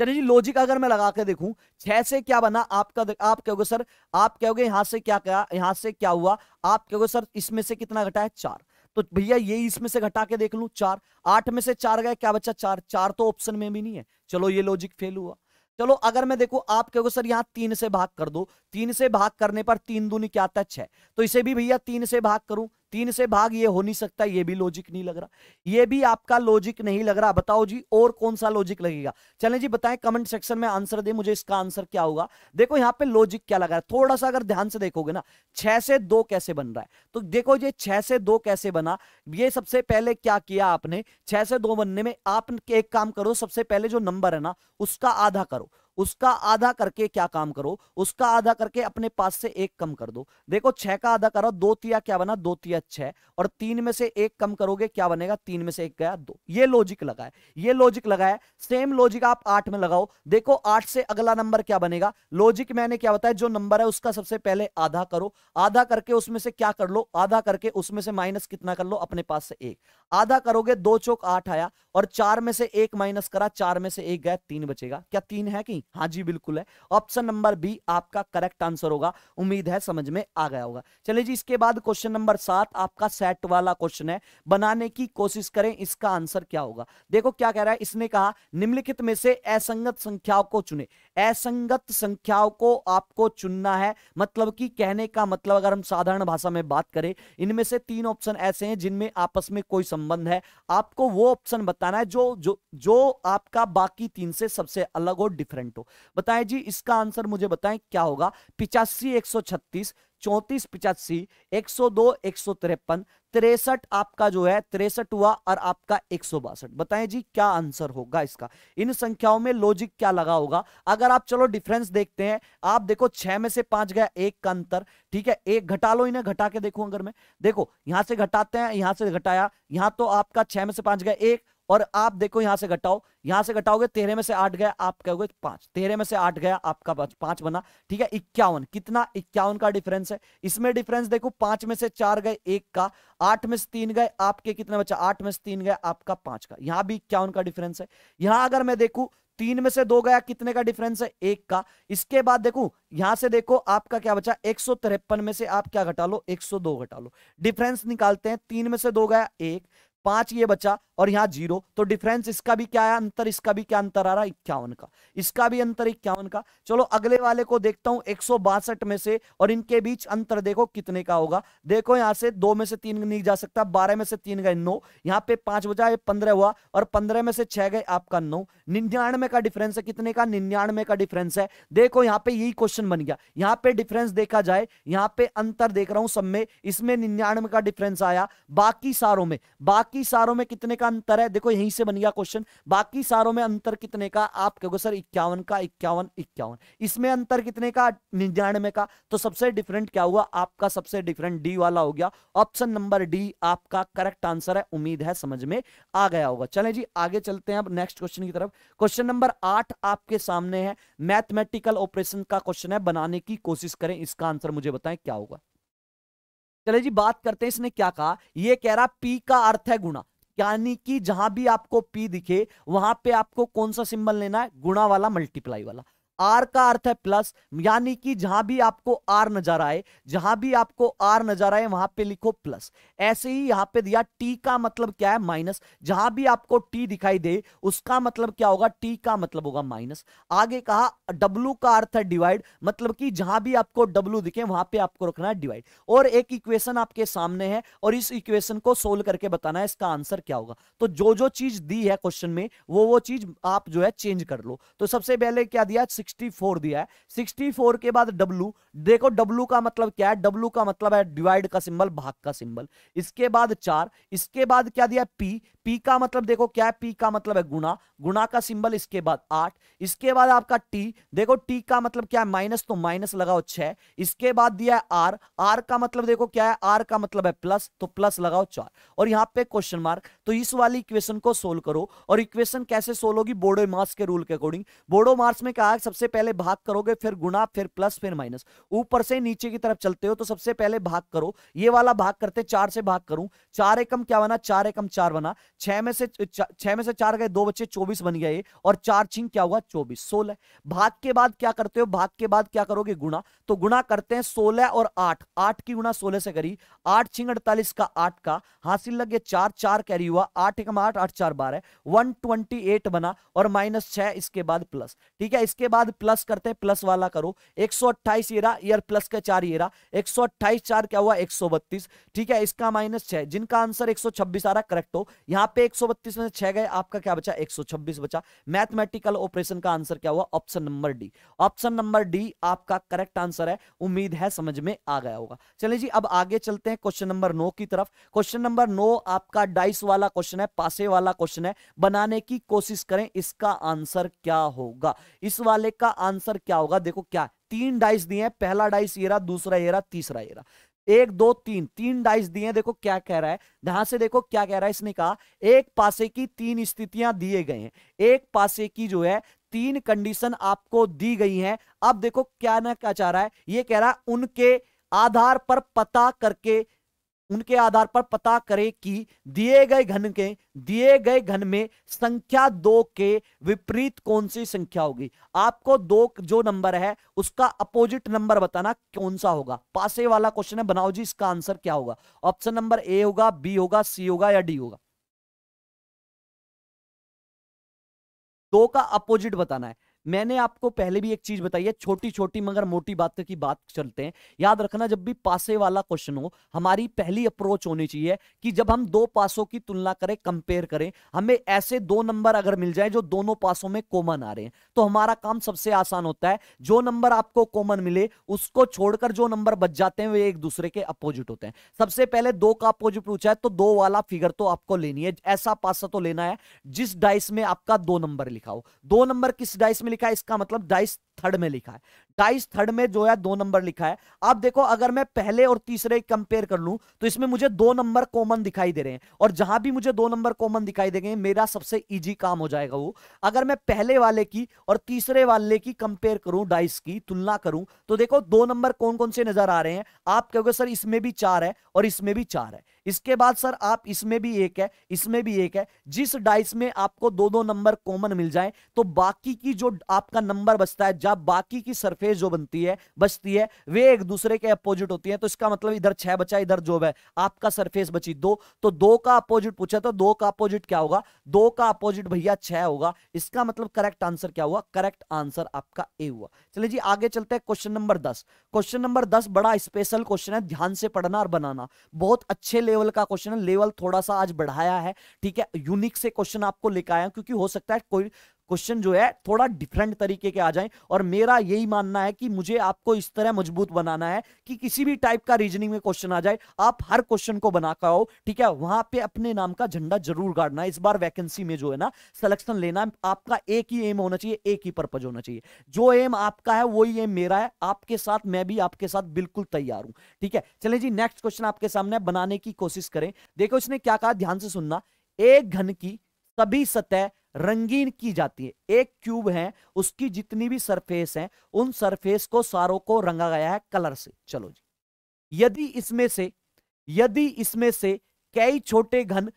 चलिए जी लॉजिक अगर मैं लगा के देखूं छह से क्या बना आपका आप कहोगे सर आप कहोगे यहां से क्या क्या यहां से क्या हुआ आप कहोगे सर इसमें से कितना घटा है चार तो भैया ये इसमें से घटा के देख लू चार आठ में से चार गए क्या बच्चा चार चार तो ऑप्शन में भी नहीं है चलो ये लॉजिक फेल हुआ चलो अगर मैं देखो आप कहोगे सर यहाँ तीन से भाग कर दो तीन से भाग करने पर तीन दूनी क्या आता है छह तो इसे भी भैया तीन से भाग करूं तीन से भाग ये हो नहीं सकता ये भी लॉजिक नहीं लग रहा ये भी आपका लॉजिक नहीं लग रहा बताओ जी और कौन सा लॉजिक लगेगा चले जी बताएं कमेंट सेक्शन में आंसर दे मुझे इसका आंसर क्या होगा देखो यहाँ पे लॉजिक क्या लग रहा है थोड़ा सा अगर ध्यान से देखोगे ना छह से दो कैसे बन रहा है तो देखो ये छह से दो कैसे बना ये सबसे पहले क्या किया आपने छह से दो बनने में आप एक काम करो सबसे पहले जो नंबर है ना उसका आधा करो उसका आधा करके क्या काम करो उसका आधा करके अपने पास से एक कम कर दो देखो छह का आधा करो दो तिया क्या बना दो तिया छह और तीन में से एक कम करोगे क्या बनेगा तीन में से एक गया दो ये लॉजिक है ये लॉजिक है सेम लॉजिक आप आठ में लगाओ देखो आठ से अगला नंबर क्या बनेगा लॉजिक मैंने क्या बताया जो नंबर है उसका सबसे पहले आधा करो आधा करके उसमें से क्या कर लो आधा करके उसमें से माइनस कितना कर लो अपने पास से एक आधा करोगे दो चौक आठ आया और चार में से एक माइनस करा चार में से एक गया तीन बचेगा क्या तीन है कि हाँ जी बिल्कुल है ऑप्शन नंबर बी आपका करेक्ट आंसर होगा उम्मीद है समझ में आ गया होगा चलिए जी इसके बाद क्वेश्चन नंबर सात आपका सेट वाला क्वेश्चन है बनाने की कोशिश करें इसका आंसर क्या होगा देखो क्या कह रहा है इसने कहा निम्नलिखित में से असंगत संख्याओं को चुने असंगत संख्याओं को आपको चुनना है मतलब कि कहने का मतलब अगर हम साधारण भाषा में बात करें इनमें से तीन ऑप्शन ऐसे हैं जिनमें आपस में कोई संबंध है आपको वो ऑप्शन बताना है जो जो जो आपका बाकी तीन से सबसे अलग हो डिफरेंट हो बताएं जी इसका आंसर मुझे बताएं क्या होगा पिचासी एक सौ छत्तीस चौंतीस पिचासी एक सौ दो एक सौ तिरपन तिरसठ आपका जो है तिरसठ हुआ और आपका एक सौ बासठ बताए जी क्या आंसर होगा इसका इन संख्याओं में लॉजिक क्या लगा होगा अगर आप चलो डिफरेंस देखते हैं आप देखो छह में से पांच गया एक का अंतर ठीक है एक घटा लो इन्हें घटा के देखो अगर मैं देखो यहां से घटाते हैं यहां से घटाया यहां तो आपका छह में से पांच गया एक और आप देखो यहां से घटाओ यहां से घटाओगे तेरह में से आठ गया आप कहोगे पांच तेरह में से आठ गया आपका पांच बना ठीक है इक्यावन कितना इक्यावन का डिफरेंस है इसमें डिफरेंस देखो पांच में से चार गए एक का आठ में से तीन गए आपके कितने बचा आठ में से तीन गए आपका पांच का यहां भी इक्यावन का डिफरेंस है यहां अगर मैं देखू तीन में से दो गया कितने का डिफरेंस है एक का इसके बाद देखो यहां से देखो आपका क्या बचा एक में से आप क्या घटा लो दो घटा लो डिफरेंस निकालते हैं तीन में से दो गया एक पांच ये बचा और यहाँ जीरो तो डिफरेंस इसका भी क्या है अंतर इसका भी क्या अंतर आ रहा है इक्यावन का इसका भी अंतर इक्यावन का चलो अगले वाले को देखता हूं एक में से और इनके बीच अंतर देखो कितने का होगा देखो यहाँ से दो में से तीन नहीं जा सकता बारह में से तीन गए नौ यहाँ पे पांच बजा पंद्रह हुआ और पंद्रह में से छह गए आपका नौ निन्यानवे का डिफरेंस है कितने का निन्यानवे का डिफरेंस है देखो यहाँ पे यही क्वेश्चन बन गया यहाँ पे डिफरेंस देखा जाए यहाँ पे अंतर देख रहा हूं सब में इसमें निन्यानवे का डिफरेंस आया बाकी सारों में बाकी सारों में कितने का अंतर है देखो यहीं से बन गया क्वेश्चन बाकी सारों में अंतर कितने का आप कहोगे सर इक्यावन का इक्यावन इक्यावन इसमें अंतर कितने का निन्यानवे का तो सबसे डिफरेंट क्या हुआ आपका सबसे डिफरेंट डी वाला हो गया ऑप्शन नंबर डी आपका करेक्ट आंसर है उम्मीद है समझ में आ गया होगा चले जी आगे चलते हैं अब नेक्स्ट क्वेश्चन की तरफ क्वेश्चन नंबर आठ आपके सामने है मैथमेटिकल ऑपरेशन का क्वेश्चन है बनाने की कोशिश करें इसका आंसर मुझे बताएं क्या होगा चले जी बात करते हैं इसने क्या कहा यह कह रहा पी का अर्थ है गुणा यानी कि जहां भी आपको पी दिखे वहां पे आपको कौन सा सिंबल लेना है गुणा वाला मल्टीप्लाई वाला आर का अर्थ है प्लस यानी कि जहां भी आपको आर नजर आए जहां भी आपको आर नजर आए वहां पे लिखो प्लस ऐसे ही यहां पे दिया टी का मतलब क्या है माइनस जहां भी आपको टी दिखाई दे उसका मतलब क्या होगा टी का मतलब होगा माइनस आगे कहा डब्लू का अर्थ है डिवाइड मतलब कि जहां भी आपको डब्लू दिखे वहां पे आपको रखना है डिवाइड और एक इक्वेशन आपके सामने है और इस इक्वेशन को सोल्व करके बताना है इसका आंसर क्या होगा तो जो जो चीज दी है क्वेश्चन में वो वो चीज आप जो है चेंज कर लो तो सबसे पहले क्या दिया 60 64 दिया है 64 के बाद W देखो W का मतलब क्या है W का मतलब है डिवाइड का सिंबल भाग का सिंबल इसके बाद चार इसके बाद क्या दिया P पी का मतलब देखो क्या है पी का मतलब है गुणा गुणा का सिंबल इसके बाद आठ इसके बाद आपका टी देखो टी का मतलब क्या है माइनस तो माइनस लगाओ छह इसके बाद दिया है आर आर का मतलब देखो क्या है आर का मतलब है प्लस तो प्लस लगाओ चार और यहाँ पे क्वेश्चन मार्क तो इस वाली इक्वेशन को सोल्व करो और इक्वेशन कैसे सोल्व होगी बोडो मार्स के रूल के अकॉर्डिंग बोडो मार्स में कहा सबसे पहले भाग करोगे फिर गुणा फिर प्लस फिर माइनस ऊपर से नीचे की तरफ चलते हो तो सबसे पहले भाग करो ये वाला भाग करते चार से भाग करूं चार एकम क्या बना चार एकम चार बना छह में से छह में से चार गए दो बच्चे चौबीस बन गए और चार छिंग क्या हुआ चौबीस सोलह भाग के बाद क्या करते हो भाग के बाद क्या करोगे गुणा तो गुणा करते हैं सोलह और आठ आठ की गुणा सोलह से करी आठ छिंग अड़तालीस का आठ का हासिल लग गया चार चार कैरी हुआ आठ एक आठ आठ चार बारह वन ट्वेंटी एट बना और माइनस छह इसके बाद प्लस ठीक है इसके बाद प्लस करते हैं प्लस वाला करो एक सौ अट्ठाईस ये यार प्लस का चार ये एक सौ अट्ठाईस चार क्या हुआ एक सौ बत्तीस ठीक है इसका माइनस छह जिनका आंसर एक सौ छब्बीस आ रहा करेक्ट हो यहां यहां पे 132 में से छह गए आपका क्या बचा 126 बचा मैथमेटिकल ऑपरेशन का आंसर क्या हुआ option number D option number D आपका करेक्ट आंसर है उम्मीद है समझ में आ गया होगा चलिए जी अब आगे चलते हैं क्वेश्चन नंबर नो की तरफ क्वेश्चन नंबर नो आपका डाइस वाला क्वेश्चन है पासे वाला क्वेश्चन है बनाने की कोशिश करें इसका आंसर क्या होगा इस वाले का आंसर क्या होगा देखो क्या तीन डाइस दिए हैं पहला डाइस ये रहा दूसरा ये रहा तीसरा ये रहा एक दो तीन तीन डाइस दिए देखो क्या कह रहा है ध्यान से देखो क्या कह रहा है इसने कहा एक पासे की तीन स्थितियां दिए गए हैं एक पासे की जो है तीन कंडीशन आपको दी गई हैं अब देखो क्या ना क्या चाह रहा है ये कह रहा है उनके आधार पर पता करके उनके आधार पर पता करें कि दिए गए घन के दिए गए घन में संख्या दो के विपरीत कौन सी संख्या होगी आपको दो जो नंबर है उसका अपोजिट नंबर बताना कौन सा होगा पासे वाला क्वेश्चन है बनाओ जी इसका आंसर क्या होगा ऑप्शन नंबर ए होगा बी होगा सी होगा या डी होगा दो का अपोजिट बताना है मैंने आपको पहले भी एक चीज बताई है छोटी छोटी मगर मोटी बात की बात चलते हैं याद रखना जब भी पासे वाला क्वेश्चन हो हमारी पहली अप्रोच होनी चाहिए कि जब हम दो पासों की तुलना करें कंपेयर करें हमें ऐसे दो नंबर अगर मिल जाए जो दोनों पासों में कॉमन आ रहे हैं तो हमारा काम सबसे आसान होता है जो नंबर आपको कॉमन मिले उसको छोड़कर जो नंबर बच जाते हैं वे एक दूसरे के अपोजिट होते हैं सबसे पहले दो का अपोजिट पूछा है तो दो वाला फिगर तो आपको लेनी है ऐसा पासा तो लेना है जिस डाइस में आपका दो नंबर लिखा हो दो नंबर किस डाइस में में लिखा है इसका मतलब डाइस थर्ड में लिखा है डाइस थर्ड में जो है दो नंबर लिखा है आप देखो अगर मैं पहले और तीसरे कंपेयर कर लूं तो इसमें मुझे दो नंबर कॉमन दिखाई दे रहे हैं और जहां भी मुझे दो नंबर कॉमन दिखाई देंगे मेरा सबसे इजी काम हो जाएगा वो अगर मैं पहले वाले की और तीसरे वाले की कंपेयर करूं डाइस की तुलना करूं तो देखो दो नंबर कौन कौन से नजर आ रहे हैं आप कहोगे सर इसमें भी चार है और इसमें भी चार है इसके बाद सर आप इसमें भी एक है इसमें भी एक है जिस डाइस में आपको दो दो नंबर कॉमन मिल जाए तो बाकी की जो आपका नंबर बचता है रेखा बाकी की सरफेस जो बनती है बचती है वे एक दूसरे के अपोजिट होती है तो इसका मतलब इधर छह बचा इधर जो है आपका सरफेस बची दो तो दो का अपोजिट पूछा तो दो का अपोजिट क्या होगा दो का अपोजिट भैया छह होगा इसका मतलब करेक्ट आंसर क्या हुआ करेक्ट आंसर आपका ए हुआ चले जी आगे चलते हैं क्वेश्चन नंबर दस क्वेश्चन नंबर दस बड़ा स्पेशल क्वेश्चन है ध्यान से पढ़ना और बनाना बहुत अच्छे लेवल का क्वेश्चन है लेवल थोड़ा सा आज बढ़ाया है ठीक है यूनिक से क्वेश्चन आपको लेकर आया क्योंकि हो सकता है कोई क्वेश्चन जो है थोड़ा डिफरेंट तरीके के आ जाएं और मेरा यही मानना है कि मुझे आपको इस तरह मजबूत बनाना है कि किसी भी टाइप का रीजनिंग में क्वेश्चन आ जाए आप हर क्वेश्चन को बनाकर आओ ठीक है वहां पे अपने नाम का झंडा जरूर गाड़ना इस बार वैकेंसी में जो है ना सिलेक्शन लेना आपका एक ही एम होना चाहिए एक ही पर्पज होना चाहिए जो एम आपका है वही एम मेरा है आपके साथ मैं भी आपके साथ बिल्कुल तैयार हूं ठीक है चले जी नेक्स्ट क्वेश्चन आपके सामने बनाने की कोशिश करें देखो इसने क्या कहा ध्यान से सुनना एक घन की सभी सतह रंगीन की जाती है एक क्यूब है उसकी जितनी भी सरफेस है उन सरफेस को सारों को रंगा गया है कलर से चलो जी यदि इसमें से यदि इसमें से कई छोटे घन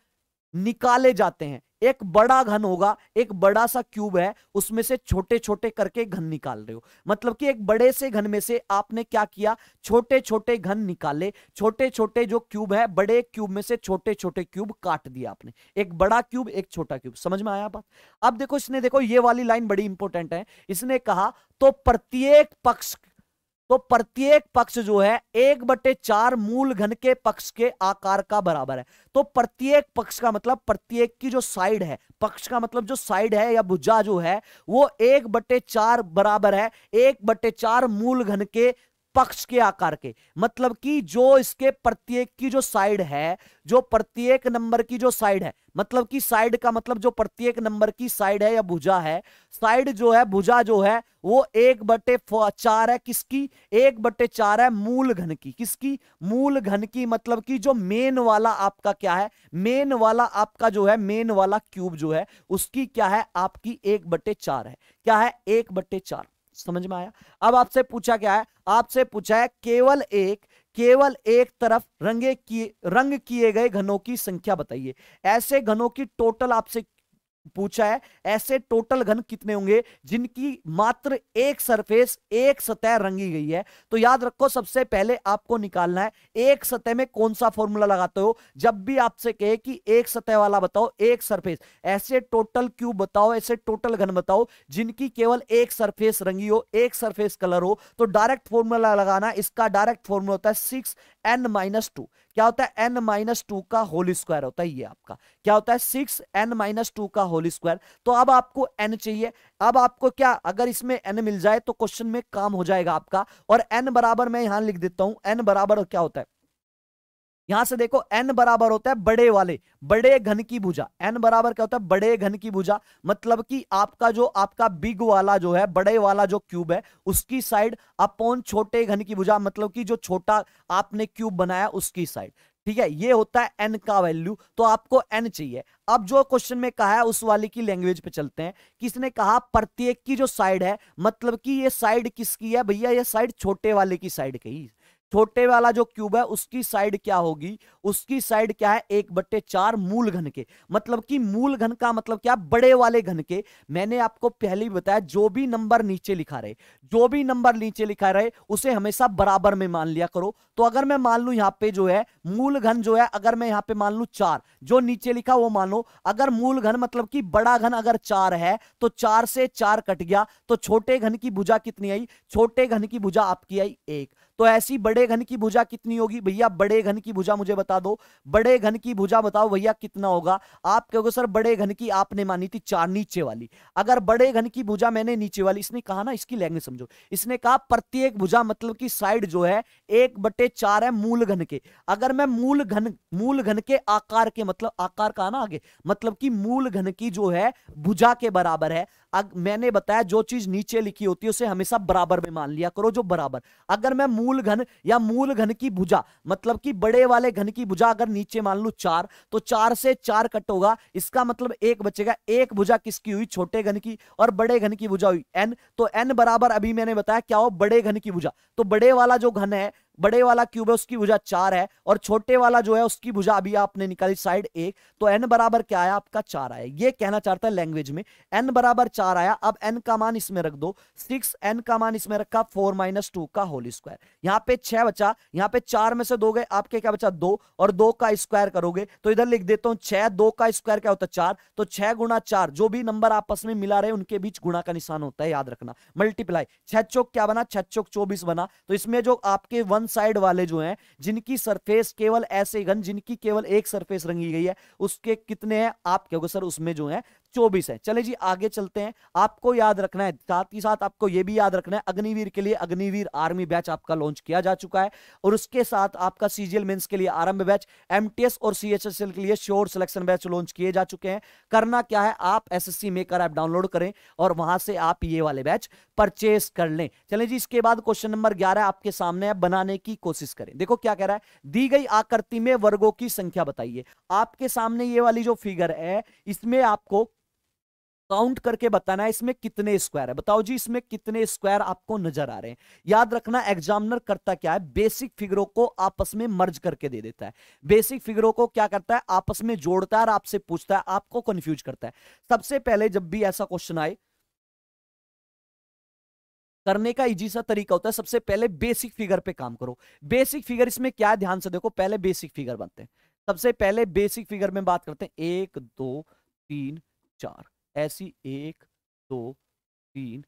निकाले जाते हैं एक बड़ा घन होगा एक बड़ा सा क्यूब है उसमें से छोटे छोटे करके घन निकाल रहे हो मतलब कि एक बड़े से घन में से आपने क्या किया छोटे छोटे घन निकाले छोटे छोटे जो क्यूब है बड़े क्यूब में से छोटे छोटे क्यूब काट दिया आपने एक बड़ा क्यूब एक छोटा क्यूब समझ में आया बात अब देखो इसने देखो ये वाली लाइन बड़ी इंपॉर्टेंट है इसने कहा तो प्रत्येक पक्ष तो प्रत्येक पक्ष जो है एक बटे चार मूल घन के पक्ष के आकार का बराबर है तो प्रत्येक पक्ष का मतलब प्रत्येक की जो साइड है पक्ष का मतलब जो साइड है या भुजा जो है वो एक बटे चार बराबर है एक बटे चार मूल घन के पक्ष के आकार के मतलब कि जो इसके प्रत्येक की जो साइड है जो प्रत्येक नंबर की जो साइड है मतलब कि साइड का मतलब जो प्रत्येक नंबर की साइड है या भुजा है साइड जो है भुजा जो है वो एक बटे चार है किसकी एक बटे चार है मूल घन की किसकी मूल घन की मतलब कि जो मेन वाला आपका क्या है मेन वाला आपका जो है मेन वाला क्यूब जो है उसकी क्या है आपकी एक बटे चार है क्या है एक बटे चार समझ में आया अब आपसे पूछा क्या है आपसे पूछा है केवल एक केवल एक तरफ रंगे की रंग किए गए घनों की संख्या बताइए ऐसे घनों की टोटल आपसे पूछा है ऐसे टोटल घन कितने होंगे जिनकी मात्र एक सरफेस एक सतह रंगी गई है तो याद रखो सबसे पहले आपको निकालना है एक सतह में कौन सा फॉर्मूला लगाते हो जब भी आपसे कहे कि एक सतह वाला बताओ एक सरफेस ऐसे टोटल क्यूब बताओ ऐसे टोटल घन बताओ जिनकी केवल एक सरफेस रंगी हो एक सरफेस कलर हो तो डायरेक्ट फॉर्मूला लगाना इसका डायरेक्ट फॉर्मूला होता है सिक्स एन माइनस टू क्या होता है एन माइनस टू का होल स्क्वायर होता है ये आपका क्या होता है सिक्स एन माइनस टू का होल स्क्वायर तो अब आपको एन चाहिए अब आपको क्या अगर इसमें एन मिल जाए तो क्वेश्चन में काम हो जाएगा आपका और एन बराबर मैं यहां लिख देता हूं एन बराबर क्या होता है यहां से देखो एन बराबर होता है बड़े वाले बड़े घन की भुजा एन बराबर क्या होता है बड़े घन की भुजा मतलब कि आपका जो आपका बिग वाला जो है बड़े वाला जो क्यूब है उसकी साइड अपॉन छोटे घन की भुजा मतलब कि जो छोटा आपने क्यूब बनाया उसकी साइड ठीक है ये होता है एन का वैल्यू तो आपको एन चाहिए अब जो क्वेश्चन में कहा है उस वाली की लैंग्वेज पे चलते हैं किसने कहा प्रत्येक की जो साइड है मतलब कि ये साइड किसकी है भैया ये साइड छोटे वाले की साइड कही छोटे वाला जो क्यूब है उसकी साइड क्या होगी उसकी साइड क्या है एक बट्टे चार मूल घन के मतलब कि मूल घन का मतलब क्या बड़े वाले घन के मैंने आपको पहले ही बताया जो भी नंबर नीचे लिखा रहे जो भी नंबर नीचे लिखा रहे उसे हमेशा बराबर में मान लिया करो तो अगर मैं मान लू यहाँ पे जो है मूल घन जो है अगर मैं यहाँ पे मान लू चार जो नीचे लिखा वो मान लो अगर मूल घन मतलब की बड़ा घन अगर चार है तो चार से चार कट गया तो छोटे घन की भुजा कितनी आई छोटे घन की भुजा आपकी आई एक तो ऐसी बड़े घन की भुजा कितनी होगी भैया बड़े घन की भुजा मुझे बता दो बड़े घन की भुजा बताओ भैया कितना होगा आप कहोगे सर बड़े घन की आपने मानी थी चार नीचे वाली अगर बड़े घन की भुजा मैंने नीचे वाली इसने कहा ना इसकी लैंग्वेज समझो इसने कहा प्रत्येक भुजा मतलब की साइड जो है एक बटे चार है मूल घन के अगर मैं मूल घन मूल घन के आकार के मतलब आकार का ना आगे मतलब की मूल घन की जो है भुजा के बराबर है अग, मैंने बताया जो चीज नीचे लिखी होती है उसे हमेशा बराबर में मान लिया करो जो बराबर अगर मैं मूल घन या मूल घन की भुजा मतलब कि बड़े वाले घन की भुजा अगर नीचे मान लू चार तो चार से चार कट होगा इसका मतलब एक बचेगा एक भुजा किसकी हुई छोटे घन की और बड़े घन की भुजा हुई एन तो एन बराबर अभी मैंने बताया क्या हो बड़े घन की भुजा तो बड़े वाला जो घन है बड़े वाला क्यूब है उसकी भुजा चार है और छोटे वाला जो है उसकी भुजा अभी आपने निकाली साइड एक तो एन बराबर क्या आया आपका चार आया ये कहना चाहता है लैंग्वेज में एन बराबर चार आया अब एन का मान इसमें रख दो सिक्स एन का मान इसमें रखा फोर माइनस टू का होल स्क्वायर यहाँ पे छह बचा यहाँ पे चार में से दो गए आपके क्या बचा दो और दो का स्क्वायर करोगे तो इधर लिख देता हूँ छह दो का स्क्वायर क्या होता है चार तो छह गुणा चार जो भी नंबर आपस में मिला रहे उनके बीच गुणा का निशान होता है याद रखना मल्टीप्लाई छह चौक क्या बना छह चौक चौबीस बना तो इसमें जो आपके वन वन साइड वाले जो हैं जिनकी सरफेस केवल ऐसे घन जिनकी केवल एक सरफेस रंगी गई है उसके कितने हैं आप क्योंकि सर उसमें जो है चौबीस है चले जी आगे चलते हैं आपको याद रखना है साथ ही साथ आपको यह भी याद रखना है अग्निवीर के लिए अग्निवीर आर्मी बैच आपका लॉन्च किया जा चुका है और उसके साथ आपका सीजीएल मेंस के लिए आरंभ बैच एमटीएस और सीएचएसएल के लिए श्योर सिलेक्शन बैच लॉन्च किए जा चुके हैं करना क्या है आप एस मेकर ऐप डाउनलोड करें और वहां से आप ये वाले बैच परचेस कर लें चले जी इसके बाद क्वेश्चन नंबर ग्यारह आपके सामने है बनाने की कोशिश करें देखो क्या कह रहा है दी गई आकृति में वर्गों की संख्या बताइए आपके सामने ये वाली जो फिगर है इसमें आपको काउंट करके बताना है इसमें कितने स्क्वायर है बताओ जी इसमें कितने स्क्वायर आपको नजर आ रहे हैं याद रखना एग्जामिनर करता क्या है बेसिक फिगरों को आपस में मर्ज करके दे देता है बेसिक फिगरों को क्या करता है आपस में जोड़ता है और आपसे पूछता है आपको कंफ्यूज करता है सबसे पहले जब भी ऐसा क्वेश्चन आए करने का इजी सा तरीका होता है सबसे पहले बेसिक फिगर पे काम करो बेसिक फिगर इसमें क्या है ध्यान से देखो पहले बेसिक फिगर बनते हैं सबसे पहले बेसिक फिगर में बात करते हैं एक दो तीन चार ऐसी एक दो तीन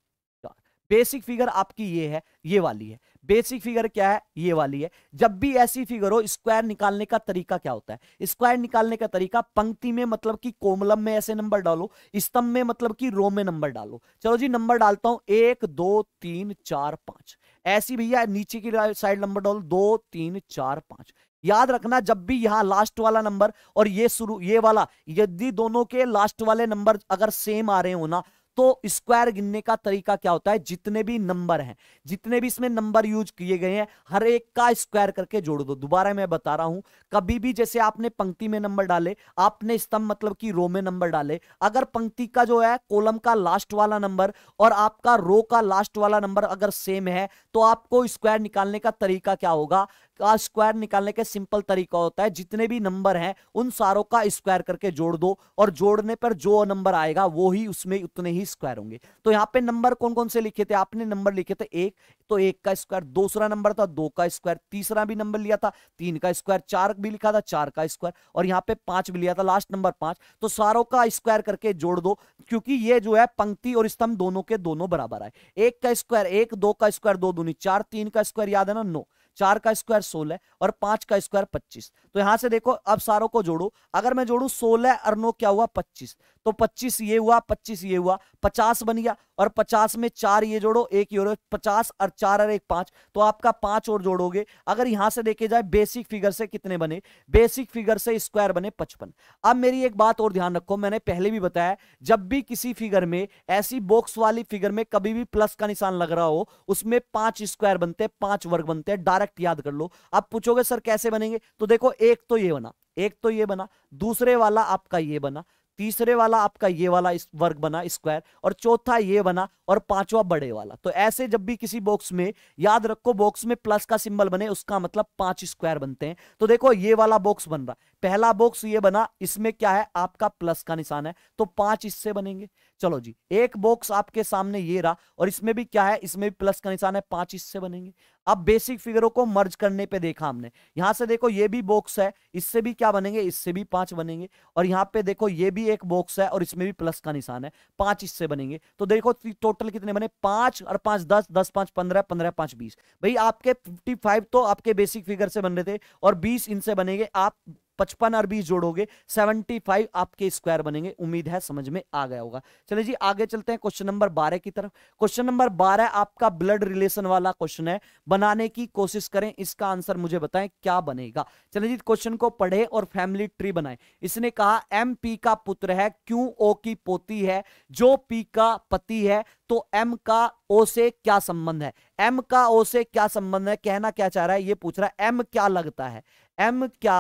चार बेसिक फिगर आपकी ये है ये वाली है बेसिक फिगर क्या है ये वाली है जब भी ऐसी फिगर हो स्क्वायर निकालने का तरीका क्या होता है स्क्वायर निकालने का तरीका पंक्ति में मतलब कि कोमलम में ऐसे नंबर डालो स्तंभ में मतलब कि रो में नंबर डालो चलो जी नंबर डालता हूं एक दो तीन चार पांच ऐसी भैया नीचे की साइड नंबर डालो दो तीन चार पांच याद रखना जब भी यहां लास्ट वाला नंबर और ये शुरू ये वाला यदि दोनों के लास्ट वाले नंबर अगर सेम आ रहे हो ना तो स्क्वायर गिनने का तरीका क्या होता है जितने भी नंबर हैं जितने भी इसमें नंबर यूज किए गए हैं हर एक का स्क्वायर करके जोड़ दो दोबारा मैं बता रहा हूं कभी भी जैसे आपने पंक्ति में नंबर डाले आपने स्तंभ मतलब कि रो में नंबर डाले अगर पंक्ति का जो है कोलम का लास्ट वाला नंबर और आपका रो का लास्ट वाला नंबर अगर सेम है तो आपको स्क्वायर निकालने का तरीका क्या होगा का स्क्वायर निकालने का सिंपल तरीका होता है जितने भी नंबर हैं उन सारों का स्क्वायर करके जोड़ दो और जोड़ने पर जो नंबर आएगा वो ही उसमें उतने ही स्क्वायर होंगे तो यहाँ पे नंबर कौन कौन से लिखे थे आपने नंबर लिखे थे एक तो एक का स्क्वायर दूसरा नंबर था दो का स्क्वायर तीसरा भी नंबर लिया था तीन का स्क्वायर चार भी लिखा था चार का स्क्वायर और यहाँ पे पांच भी लिया था लास्ट नंबर पांच तो सारों का स्क्वायर करके जोड़ दो क्योंकि ये जो है पंक्ति और स्तंभ दोनों के दोनों बराबर आए एक का स्क्वायर एक दो का स्क्वायर दो दूनी चार तीन का स्क्वायर याद है ना नो चार का स्क्वायर सोलह और पांच का स्क्वायर पच्चीस तो यहां से देखो अब सारों को जोड़ो अगर मैं जोड़ू सोलह और नो क्या हुआ पच्चीस तो पच्चीस ये हुआ पच्चीस ये हुआ पचास बन गया और पचास में चार ये जोड़ो एक ये पचास और चार और एक पांच तो आपका पांच और जोड़ोगे अगर यहां से देखे जाए बेसिक फिगर से कितने बने बेसिक फिगर से स्क्वायर बने पचपन अब मेरी एक बात और ध्यान रखो मैंने पहले भी बताया जब भी किसी फिगर में ऐसी बॉक्स वाली फिगर में कभी भी प्लस का निशान लग रहा हो उसमें पांच स्क्वायर बनते हैं पांच वर्ग बनते हैं डायरेक्ट याद कर लो आप पूछोगे सर कैसे बनेंगे तो देखो एक तो ये बना एक तो ये बना दूसरे वाला आपका ये बना तीसरे वाला आपका ये वाला वर्ग बना स्क्वायर और चौथा ये बना और पांचवा बड़े वाला तो ऐसे जब भी किसी बॉक्स में याद रखो बॉक्स में प्लस का सिंबल बने उसका मतलब पांच स्क्वायर बनते हैं तो देखो ये वाला बॉक्स बन रहा पहला बॉक्स ये बना इसमें क्या है आपका प्लस का निशान है तो पांच इससे बनेंगे चलो जी एक बॉक्स आपके सामने ये रहा और इसमें भी क्या है इसमें भी प्लस का निशान है पांच इससे बनेंगे अब बेसिक फिगरों को मर्ज करने पे देखा हमने यहां से देखो ये भी बॉक्स है इससे भी क्या बनेंगे इससे भी पांच बनेंगे और यहां पे देखो ये भी एक बॉक्स है और इसमें भी प्लस का निशान है पांच इससे बनेंगे तो देखो तो टोटल कितने बने पांच और पांच दस दस पांच पंद्रह पंद्रह पांच बीस भाई आपके फिफ्टी फाइव तो आपके बेसिक फिगर से बन रहे थे और बीस इनसे बनेंगे आप पचपन और बीस जोड़ोगे सेवेंटी फाइव आपके स्क्वायर बनेंगे उम्मीद है समझ में आ गया होगा चले जी आगे चलते हैं क्वेश्चन नंबर बारह की तरफ क्वेश्चन नंबर बारह आपका ब्लड रिलेशन वाला क्वेश्चन है बनाने की कोशिश करें इसका आंसर मुझे बताएं क्या बनेगा चले जी क्वेश्चन को पढ़े और फैमिली ट्री बनाए इसने कहा एम पी का पुत्र है क्यू ओ की पोती है जो पी का पति है तो एम का ओ से क्या संबंध है एम का ओ से क्या संबंध है कहना क्या चाह रहा है ये पूछ रहा है एम क्या लगता है एम क्या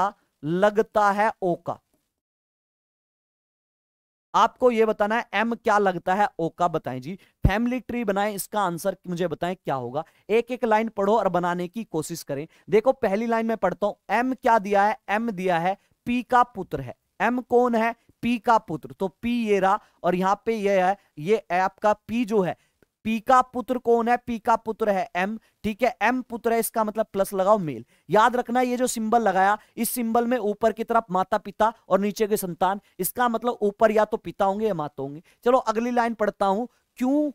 लगता है ओ का आपको यह बताना है एम क्या लगता है ओ का बताएं जी फैमिली ट्री बनाएं इसका आंसर मुझे बताएं क्या होगा एक एक लाइन पढ़ो और बनाने की कोशिश करें देखो पहली लाइन में पढ़ता हूं एम क्या दिया है एम दिया है पी का पुत्र है एम कौन है पी का पुत्र तो पी ये रहा और यहां पे ये है ये आपका पी जो है पी का पुत्र कौन है पी का पुत्र है एम ठीक है एम पुत्र है इसका मतलब प्लस लगाओ मेल याद रखना ये जो सिंबल लगाया इस सिंबल में ऊपर की तरफ माता पिता और नीचे के संतान इसका मतलब ऊपर या तो पिता होंगे या माता होंगे चलो अगली लाइन पढ़ता हूं क्यों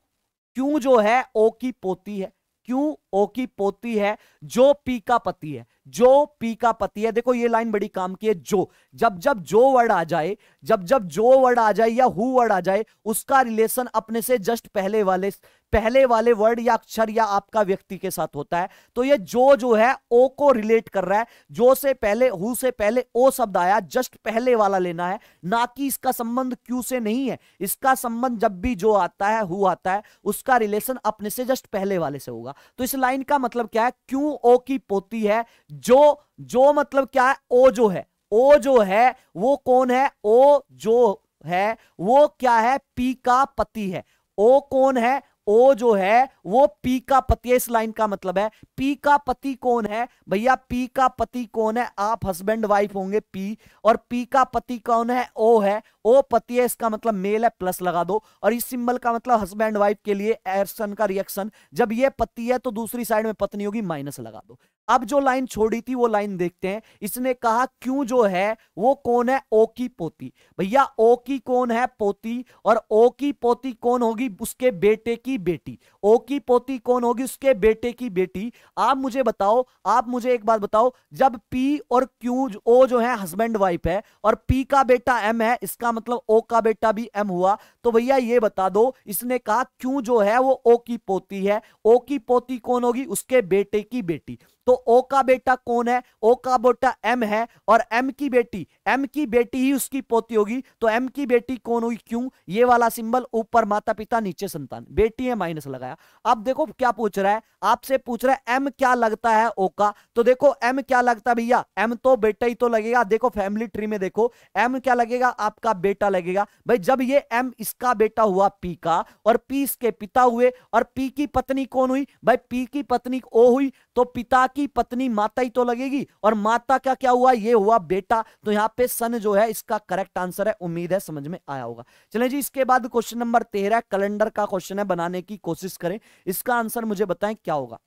क्यों जो है ओ की पोती है क्यों ओ की पोती है जो पी का पति है जो पी का पति है देखो ये लाइन बड़ी काम की है जो जब जब जो वर्ड आ जाए जब जब जो वर्ड आ जाए या हु वर्ड आ जाए उसका रिलेशन अपने से जस्ट पहले वाले पहले वाले वर्ड या अक्षर या आपका व्यक्ति के साथ होता है तो ये जो जो है ओ को रिलेट कर रहा है जो से पहले हु से पहले ओ शब्द आया जस्ट पहले वाला लेना है ना कि इसका संबंध क्यू से नहीं है इसका संबंध जब भी जो आता है हु आता है उसका रिलेशन अपने से जस्ट पहले वाले से होगा तो इस लाइन का मतलब क्या है क्यू ओ की पोती है जो जो मतलब क्या है ओ जो है ओ जो है वो कौन है ओ जो है वो क्या है पी का पति है ओ कौन है ओ जो है वो पी का पति है इस लाइन का मतलब है पी का पति कौन है भैया पी का पति कौन है आप हस्बैंड वाइफ होंगे पी और पी का पति कौन है ओ है ओ पति है इसका मतलब मेल है प्लस लगा दो और इस सिंबल का मतलब हस्बैंड वाइफ के लिए एक्शन का रिएक्शन जब ये पति है तो दूसरी साइड में पत्नी होगी माइनस लगा दो अब जो लाइन छोड़ी थी वो लाइन देखते हैं इसने कहा क्यों जो है वो कौन है ओ की पोती भैया ओ की कौन है पोती और ओ की पोती कौन होगी उसके बेटे की बेटी ओ की पोती कौन होगी उसके बेटे की बेटी आप मुझे बताओ आप मुझे एक बात बताओ जब पी और क्यू ओ जो है हस्बैंड वाइफ है और पी का बेटा एम है इसका मतलब ओ का बेटा भी एम हुआ तो भैया ये बता दो इसने कहा क्यों जो है वो ओ की पोती है ओ की पोती कौन होगी उसके बेटे की बेटी तो ओ का बेटा कौन है ओ का बेटा एम है और एम की बेटी एम की बेटी ही उसकी पोती होगी तो एम की बेटी कौन होगी क्यों ये वाला सिंबल ऊपर माता पिता नीचे संतान बेटी है माइनस लगाया अब देखो क्या पूछ रहा है आपसे पूछ रहा है एम क्या लगता है ओ का तो देखो एम क्या लगता है भैया एम तो बेटा ही तो लगेगा देखो फैमिली ट्री में देखो एम क्या लगेगा आपका बेटा लगेगा भाई जब ये एम इस इसका बेटा हुआ पी का और पी इसके पिता हुए और पी की पत्नी कौन हुई भाई पी की पत्नी ओ हुई तो पिता की पत्नी माता ही तो लगेगी और माता का क्या हुआ ये हुआ बेटा तो यहाँ पे सन जो है इसका करेक्ट आंसर है उम्मीद है समझ में आया होगा चले जी इसके बाद क्वेश्चन नंबर तेरह कैलेंडर का क्वेश्चन है बनाने की कोशिश करें इसका आंसर मुझे बताएं क्या होगा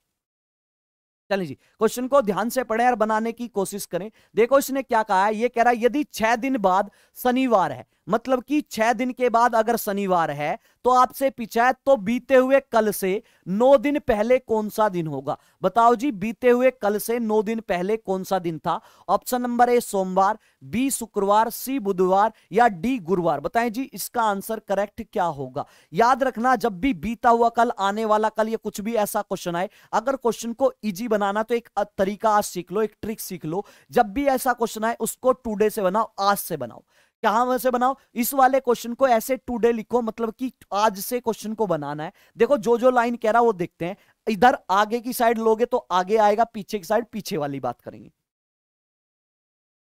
चलिए जी क्वेश्चन को ध्यान से पढ़ें और बनाने की कोशिश करें देखो इसने क्या कहा है ये कह रहा है यदि छह दिन बाद शनिवार है मतलब कि छह दिन के बाद अगर शनिवार है तो आपसे पिछाए तो बीते हुए कल से नौ दिन पहले कौन सा दिन होगा बताओ जी बीते हुए कल से नौ दिन पहले कौन सा दिन था ऑप्शन नंबर ए सोमवार बी शुक्रवार सी बुधवार या डी गुरुवार बताएं जी इसका आंसर करेक्ट क्या होगा याद रखना जब भी बीता हुआ कल आने वाला कल या कुछ भी ऐसा क्वेश्चन आए अगर क्वेश्चन को इजी बनाना तो एक तरीका आज सीख लो एक ट्रिक सीख लो जब भी ऐसा क्वेश्चन आए उसको टूडे से बनाओ आज से बनाओ कहां से बनाओ इस वाले क्वेश्चन को ऐसे टूडे लिखो मतलब कि आज से क्वेश्चन को बनाना है देखो जो जो लाइन कह रहा वो देखते हैं इधर आगे की साइड लोगे तो आगे आएगा पीछे की साइड पीछे वाली बात करेंगे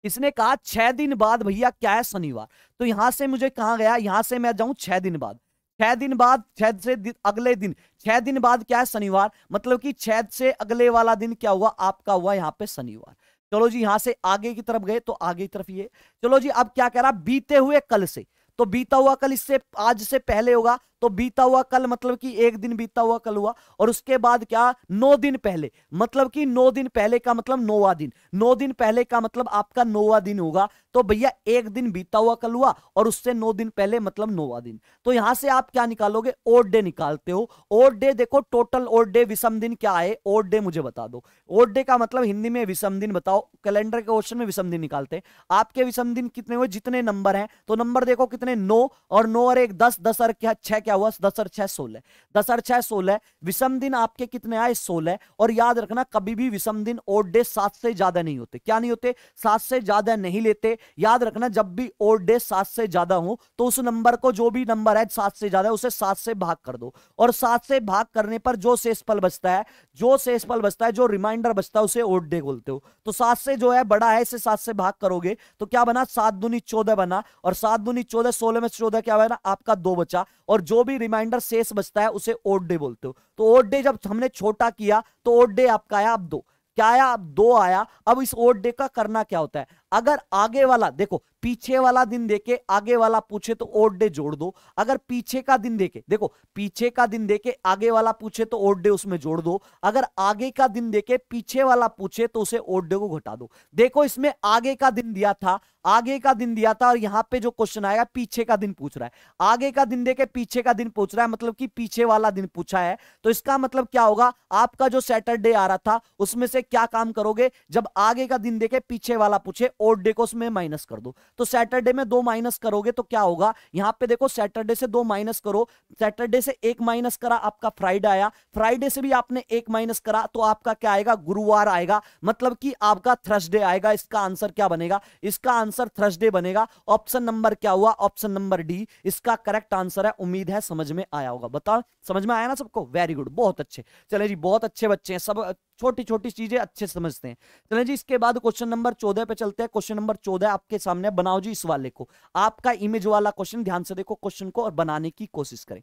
इसने कहा छह दिन बाद भैया क्या है शनिवार तो यहां से मुझे कहा गया यहां से मैं जाऊं छह दिन बाद छह दिन बाद छह से दिन, अगले दिन छह दिन बाद क्या है शनिवार मतलब कि छह से अगले वाला दिन क्या हुआ आपका हुआ यहाँ पे शनिवार चलो जी यहां से आगे की तरफ गए तो आगे की तरफ ये चलो जी अब क्या कह रहा बीते हुए कल से तो बीता हुआ कल इससे आज से पहले होगा तो बीता हुआ कल मतलब कि एक दिन बीता हुआ कल हुआ और उसके बाद क्या नौ दिन पहले मतलब कि नौ दिन पहले का मतलब नौवा दिन नौ दिन पहले का मतलब आपका नौवा दिन होगा तो भैया एक दिन बीता हुआ कल हुआ और उससे नौ दिन पहले मतलब नौवा दिन तो यहां से आप क्या निकालोगे ओड डे निकालते हो ओड डे देखो टोटल ओड डे विषम दिन क्या है ओड डे मुझे बता दो ओड डे का मतलब हिंदी में विषम दिन बताओ कैलेंडर के क्वेश्चन में विषम दिन निकालते हैं आपके विषम दिन कितने हुए जितने नंबर हैं तो नंबर देखो कितने नौ और नौ और एक दस दस और क्या छह क्या हुआ दस और छह सोलह दस और छह सोलह विषम दिन आपके कितने आए सोलह और याद रखना कभी भी विषम दिन ओड डे सात से ज्यादा नहीं होते क्या नहीं होते सात से ज्यादा नहीं लेते याद रखना जब भी ओड डे सात से ज्यादा हो तो उस नंबर को जो भी नंबर है सात से ज्यादा उसे सात से भाग कर दो और सात से भाग करने पर जो शेष पल बचता है जो शेष पल बचता है जो रिमाइंडर बचता है उसे ओड डे बोलते हो तो सात से जो है बड़ा है इसे सात से भाग करोगे तो क्या बना सात दुनी चौदह बना और सात दुनी चौदह सोलह में चौदह क्या बना आपका दो बचा और जो जो भी रिमाइंडर शेष बचता है उसे ओड डे बोलते हो तो ओड डे जब हमने छोटा किया तो ओड डे आपका आया अब दो क्या आया अब दो आया अब इस ओड डे का करना क्या होता है अगर आगे वाला देखो पीछे वाला दिन देके आगे वाला पूछे तो ओड डे जोड़ दो अगर पीछे का दिन देके देखो पीछे का दिन देके आगे वाला पूछे तो ओड डे उसमें जोड़ दो अगर आगे का दिन देके पीछे वाला पूछे तो उसे ओड डे को घटा दो देखो इसमें आगे का दिन दिया था आगे का दिन दिया था और यहां पे जो क्वेश्चन आया पीछे का दिन पूछ रहा है आगे का दिन देके पीछे का दिन पूछ रहा है मतलब कि पीछे वाला दिन पूछा है तो इसका मतलब क्या होगा आपका जो सैटरडे आ रहा था उसमें से क्या काम करोगे जब आगे का दिन देके पीछे वाला पूछे ओड डे को उसमें माइनस कर दो तो सैटरडे में दो माइनस करोगे तो क्या होगा यहाँ पे देखो सैटरडे से दो माइनस करो सैटरडे से एक माइनस करा आपका फ्राइडे आया फ्राइडे से भी आपने एक माइनस करा तो आपका क्या आएगा गुरुवार आएगा मतलब कि आपका थर्सडे आएगा इसका आंसर क्या बनेगा इसका आंसर थर्सडे बनेगा ऑप्शन नंबर क्या हुआ ऑप्शन नंबर डी इसका करेक्ट आंसर है उम्मीद है समझ में आया होगा बताओ समझ में आया ना सबको वेरी गुड बहुत अच्छे चले जी बहुत अच्छे बच्चे हैं सब छोटी छोटी चीजें अच्छे समझते हैं चले जी इसके बाद क्वेश्चन नंबर चौदह पे चलते है क्वेश्चन नंबर चौदह आपके सामने बनाओ जी इस वाले को आपका इमेज वाला क्वेश्चन ध्यान से देखो क्वेश्चन को और बनाने की कोशिश करें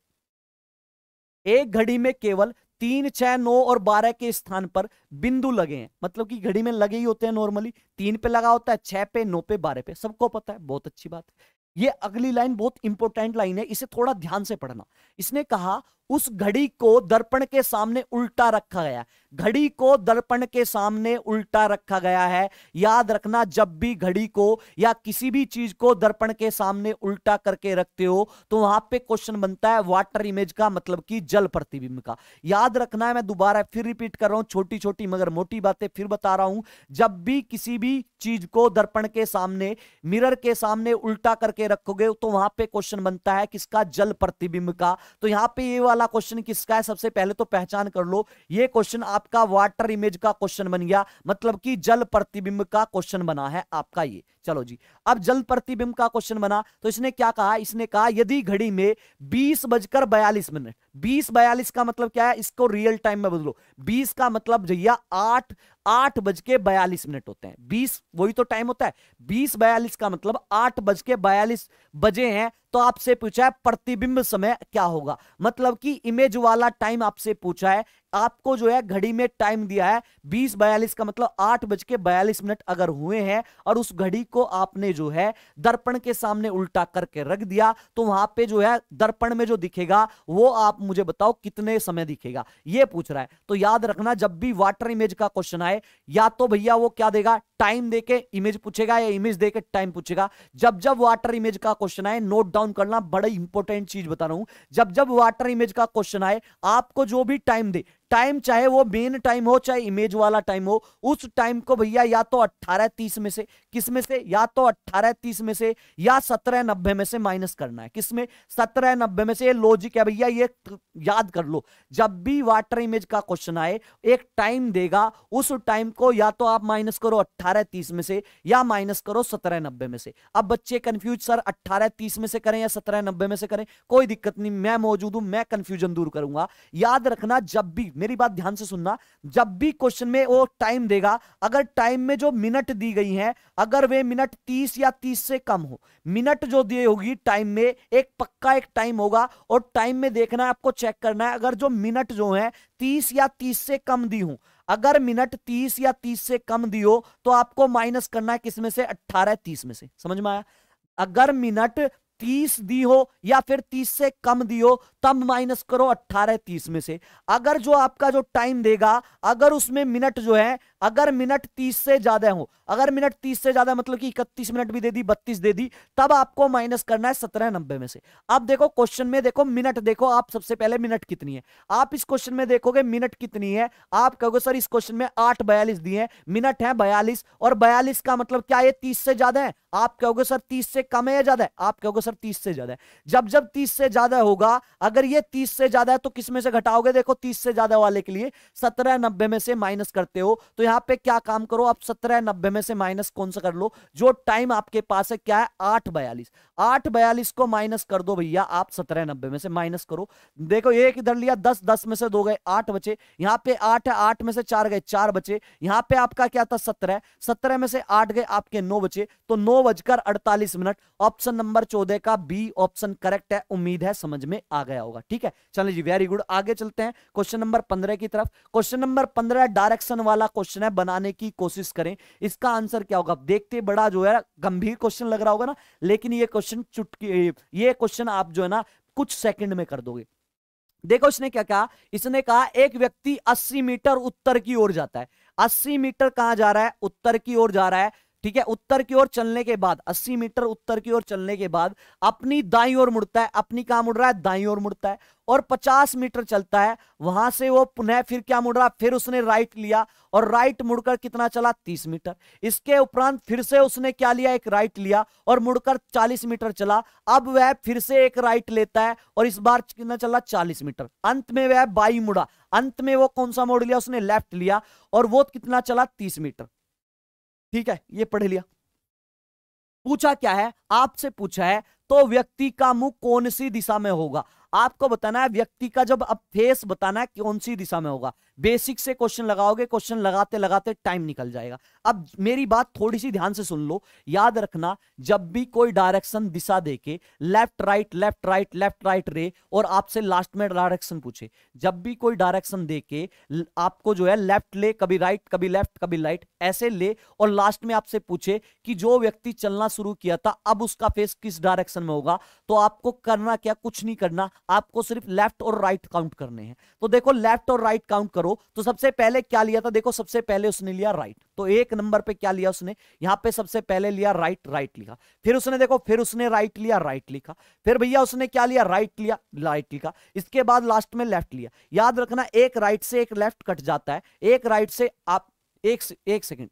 एक घड़ी में केवल तीन छह नौ और बारह के स्थान पर बिंदु लगे हैं मतलब कि घड़ी में लगे ही होते हैं नॉर्मली तीन पे लगा होता है छह पे नौ पे बारह पे सबको पता है बहुत अच्छी बात है ये अगली लाइन बहुत इंपॉर्टेंट लाइन है इसे थोड़ा ध्यान से पढ़ना इसने कहा उस घड़ी को दर्पण के सामने उल्टा रखा गया घड़ी को दर्पण के सामने उल्टा रखा गया है याद रखना जब भी घड़ी को या किसी भी चीज को दर्पण के सामने उल्टा करके रखते हो तो वहां पे क्वेश्चन बनता है वाटर इमेज का मतलब कि जल प्रतिबिंब का याद रखना है मैं दोबारा फिर रिपीट कर रहा हूं छोटी छोटी मगर मोटी बातें फिर बता रहा हूं जब भी किसी भी चीज को दर्पण के सामने मिरर के सामने उल्टा करके रखोगे तो वहां पे क्वेश्चन बनता है किसका जल प्रतिबिंब का तो यहां पर ये वाला क्वेश्चन किसका है सबसे पहले तो पहचान कर लो ये क्वेश्चन आपका वाटर इमेज का क्वेश्चन बन गया मतलब कि जल प्रतिबिंब का क्वेश्चन बना है आपका ये चलो जी अब जल प्रतिबिंब का क्वेश्चन बना तो इसने क्या कहा इसने कहा यदि घड़ी में बीस बजकर बयालीस मिनट बीस बयालीस का मतलब क्या है इसको रियल टाइम में बदलो बीस का मतलब भैया आठ आठ बज के बयालीस मिनट होते हैं बीस वही तो टाइम होता है बीस बयालीस का मतलब आठ बज के बयालीस बजे हैं तो आपसे पूछा है प्रतिबिंब समय क्या होगा मतलब कि इमेज वाला टाइम आपसे पूछा है आपको जो है घड़ी में टाइम दिया है बीस बयालीस का मतलब आठ बज के बयालीस मिनट अगर हुए हैं और उस घड़ी को आपने जो है दर्पण के सामने उल्टा करके रख दिया तो वहां पे जो है दर्पण में जो दिखेगा वो आप मुझे बताओ कितने समय दिखेगा ये पूछ रहा है तो याद रखना जब भी वाटर इमेज का क्वेश्चन आए या तो भैया वो क्या देगा टाइम देके इमेज पूछेगा या इमेज देके टाइम पूछेगा जब जब वाटर इमेज का क्वेश्चन आए नोट डाउन करना बड़ा इंपॉर्टेंट चीज बता रहा हूं जब जब वाटर इमेज का क्वेश्चन आए आपको जो भी टाइम दे टाइम चाहे वो मेन टाइम हो चाहे इमेज वाला टाइम हो उस टाइम को भैया या तो अट्ठारह तीस में से किस में से या तो अट्ठारह तीस में से या सत्रह नब्बे में से माइनस करना है किस में सत्रह नब्बे में से ये लॉजिक है भैया ये याद कर लो जब भी वाटर इमेज का क्वेश्चन आए एक टाइम देगा उस टाइम को या तो आप माइनस करो अट्ठारह तीस में से या माइनस करो सत्रह नब्बे में से अब बच्चे कंफ्यूज सर अट्ठारह तीस में से करें या सत्रह नब्बे में से करें कोई दिक्कत नहीं मैं मौजूद हूं मैं कंफ्यूजन दूर करूंगा याद रखना जब भी मेरी बात ध्यान से सुनना जब भी क्वेश्चन में वो टाइम देगा अगर टाइम में जो मिनट दी गई है अगर वे मिनट तीस या तीस से कम हो मिनट जो दी होगी टाइम में एक पक्का एक टाइम होगा और टाइम में देखना आपको चेक करना है अगर जो मिनट जो है तीस या तीस से कम दी हो अगर मिनट तीस या तीस से कम दी हो तो आपको माइनस करना है किसमें से अट्ठारह तीस में से समझ में आया अगर मिनट तीस दी हो या फिर तीस से कम दी हो तब माइनस करो अट्ठारह तीस में से अगर जो आपका जो टाइम देगा अगर उसमें मिनट जो है अगर मिनट तीस से ज्यादा हो अगर मिनट तीस से ज्यादा मतलब कि इकतीस मिनट भी दे दी बत्तीस दे दी तब आपको माइनस करना है सत्रह नब्बे में से अब देखो क्वेश्चन में देखो मिनट देखो आप सबसे पहले मिनट कितनी है आप इस क्वेश्चन में देखोगे मिनट कितनी है आप कहोगे सर इस क्वेश्चन में आठ बयालीस दिए हैं मिनट है बयालीस और बयालीस का मतलब क्या ये तीस से ज्यादा है आप कहोगे सर तीस से कम है या ज्यादा है आप कहोगे सर तीस से ज्यादा है जब जब तीस से ज्यादा होगा अगर ये तीस से ज्यादा है तो किसमें से घटाओगे देखो तीस से ज्यादा वाले के लिए सत्रह नब्बे में से माइनस करते हो तो यहां यहां पे क्या काम करो आप सत्रह नब्बे में से माइनस कौन सा कर लो जो टाइम आपके पास है क्या है आठ बयालीस आठ बयालीस को माइनस कर दो भैया आप सत्रह नब्बे में से माइनस करो देखो एक इधर लिया दस दस में से दो गए आठ बचे यहाँ पे आठ है आठ में से चार गए चार बचे यहाँ पे आपका क्या था सत्रह सत्रह में से आठ गए आपके नौ बचे तो नौ बजकर अड़तालीस मिनट ऑप्शन नंबर चौदह का बी ऑप्शन करेक्ट है उम्मीद है समझ में आ गया होगा ठीक है चलिए जी वेरी गुड आगे चलते हैं क्वेश्चन नंबर पंद्रह की तरफ क्वेश्चन नंबर पंद्रह डायरेक्शन वाला क्वेश्चन क्वेश्चन है बनाने की कोशिश करें इसका आंसर क्या होगा देखते बड़ा जो है गंभीर क्वेश्चन लग रहा होगा ना लेकिन ये क्वेश्चन चुटकी ये क्वेश्चन आप जो है ना कुछ सेकंड में कर दोगे देखो इसने क्या कहा इसने कहा एक व्यक्ति 80 मीटर उत्तर की ओर जाता है 80 मीटर कहां जा रहा है उत्तर की ओर जा रहा है ठीक है उत्तर की ओर चलने के बाद 80 मीटर उत्तर की ओर चलने के बाद अपनी दाई ओर मुड़ता है अपनी कहा मुड़ रहा है दाई ओर मुड़ता है और 50 मीटर चलता है वहां से वो पुनः फिर क्या मुड़ रहा फिर उसने राइट लिया और राइट मुड़कर कितना चला 30 मीटर इसके उपरांत फिर से उसने क्या लिया एक राइट लिया और मुड़कर 40 मीटर चला अब वह फिर से एक राइट लेता है और इस बार कितना चला 40 मीटर अंत में वह बाई मुड़ा अंत में वो कौन सा मोड़ लिया उसने लेफ्ट लिया और वो कितना चला तीस मीटर ठीक है ये पढ़ लिया पूछा क्या है आपसे पूछा है तो व्यक्ति का मुंह कौन सी दिशा में होगा आपको बताना है व्यक्ति का जब अब फेस बताना है कौन सी दिशा में होगा बेसिक से क्वेश्चन लगाओगे क्वेश्चन लगाते लगाते टाइम निकल जाएगा अब मेरी बात थोड़ी सी ध्यान से सुन लो याद रखना जब भी कोई डायरेक्शन दिशा देके left right left right left right रे और आपसे लास्ट में डायरेक्शन पूछे जब भी कोई डायरेक्शन दे आपको जो है लेफ्ट ले कभी राइट कभी लेफ्ट कभी राइट ऐसे ले और लास्ट में आपसे पूछे कि जो व्यक्ति चलना शुरू किया था अब उसका फेस किस डायरेक्शन में होगा तो आपको करना क्या कुछ नहीं करना आपको सिर्फ लेफ्ट और राइट काउंट करने हैं तो देखो लेफ्ट और राइट काउंट करो तो सबसे पहले क्या लिया था देखो सबसे पहले उसने लिया राइट तो एक नंबर पे क्या लिया उसने यहां पे सबसे पहले लिया राइट राइट लिखा फिर उसने देखो फिर उसने राइट लिया राइट लिखा फिर भैया उसने क्या लिया राइट लिया राइट लिखा इसके बाद लास्ट में लेफ्ट लिया याद रखना एक राइट से एक लेफ्ट कट जाता है एक राइट से आप एक एक सेकेंड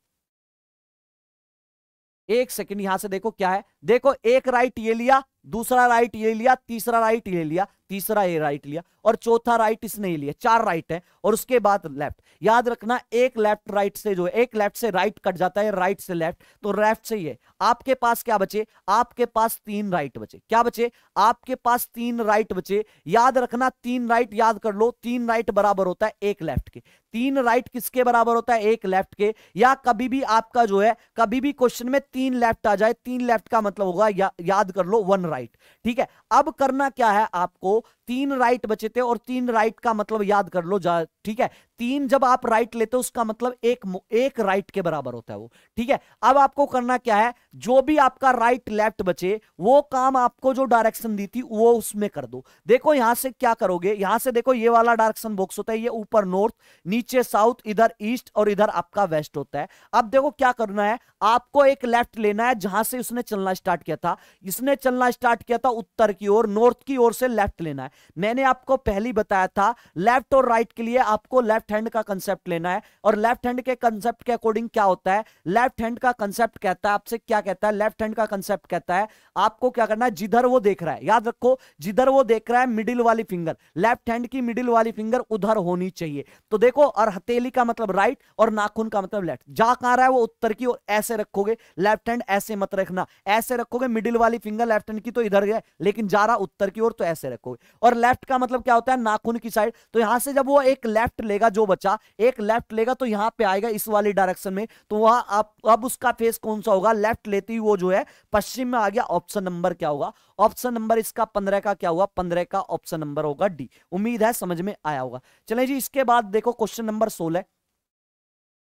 एक सेकंड यहां से देखो क्या है देखो एक राइट ये लिया दूसरा राइट ये लिया तीसरा राइट ये लिया तीसरा ये राइट लिया और चौथा राइट इसने ये लिया चार राइट है और उसके बाद लेफ्ट याद रखना एक लेफ्ट राइट से जो है एक लेफ्ट से राइट कट जाता है राइट से लेफ्ट तो लेफ्ट से है आपके पास क्या बचे आपके पास तीन राइट बचे क्या बचे आपके पास तीन राइट बचे याद रखना तीन राइट याद कर लो तीन राइट बराबर होता है एक लेफ्ट के तीन राइट किसके बराबर होता है एक लेफ्ट के या कभी भी आपका जो है कभी भी क्वेश्चन में तीन लेफ्ट आ जाए तीन लेफ्ट का मतलब होगा या, याद कर लो वन राइट ठीक है अब करना क्या है आपको तीन राइट बचे थे और तीन राइट का मतलब याद कर लो जा ठीक है तीन जब आप राइट लेते हो उसका मतलब एक एक राइट के बराबर होता है वो ठीक है अब आपको करना क्या है जो भी आपका राइट लेफ्ट बचे वो काम आपको जो डायरेक्शन दी थी वो उसमें कर दो देखो यहां से क्या करोगे यहां से देखो ये वाला डायरेक्शन बॉक्स होता है ये ऊपर नॉर्थ नीचे साउथ इधर ईस्ट और इधर आपका वेस्ट होता है अब देखो क्या करना है आपको एक लेफ्ट लेना है जहां से उसने चलना स्टार्ट किया था इसने चलना स्टार्ट किया था उत्तर की ओर नॉर्थ की ओर से लेफ्ट लेना है मैंने आपको पहली बताया था लेफ्ट और राइट के लिए आपको लेफ्ट हैंड का कंसेप्ट लेना है और लेफ्ट हैंड के कंसेप्ट के अकॉर्डिंग क्या होता है लेफ्ट हैंड का कंसेप्ट कहता है आपसे क्या कहता है लेफ्ट हैंड का कंसेप्ट कहता है आपको क्या करना है जिधर वो देख रहा है याद रखो जिधर वो देख रहा है मिडिल वाली फिंगर लेफ्ट हैंड की मिडिल वाली फिंगर उधर होनी चाहिए तो देखो और हथेली का मतलब राइट और नाखून का मतलब लेफ्ट जा कहां रहा है वो उत्तर की ओर ऐसे रखोगे लेफ्ट हैंड ऐसे मत रखना ऐसे रखोगे मिडिल वाली फिंगर लेफ्ट हैंड की तो इधर गया लेकिन जा रहा उत्तर की ओर तो ऐसे रखोगे और लेफ्ट का मतलब क्या होता है नाखून की साइड तो यहां से जब वो एक लेफ्ट लेगा जो बचा एक लेफ्ट लेगा तो यहां पे आएगा इस वाली डायरेक्शन में तो वहां आप अब उसका फेस कौन सा होगा लेफ्ट लेती वो जो है पश्चिम में आ गया ऑप्शन नंबर क्या होगा ऑप्शन नंबर इसका पंद्रह का क्या हुआ पंद्रह का ऑप्शन नंबर होगा डी उम्मीद है समझ में आया होगा चले जी इसके बाद देखो क्वेश्चन नंबर सोलह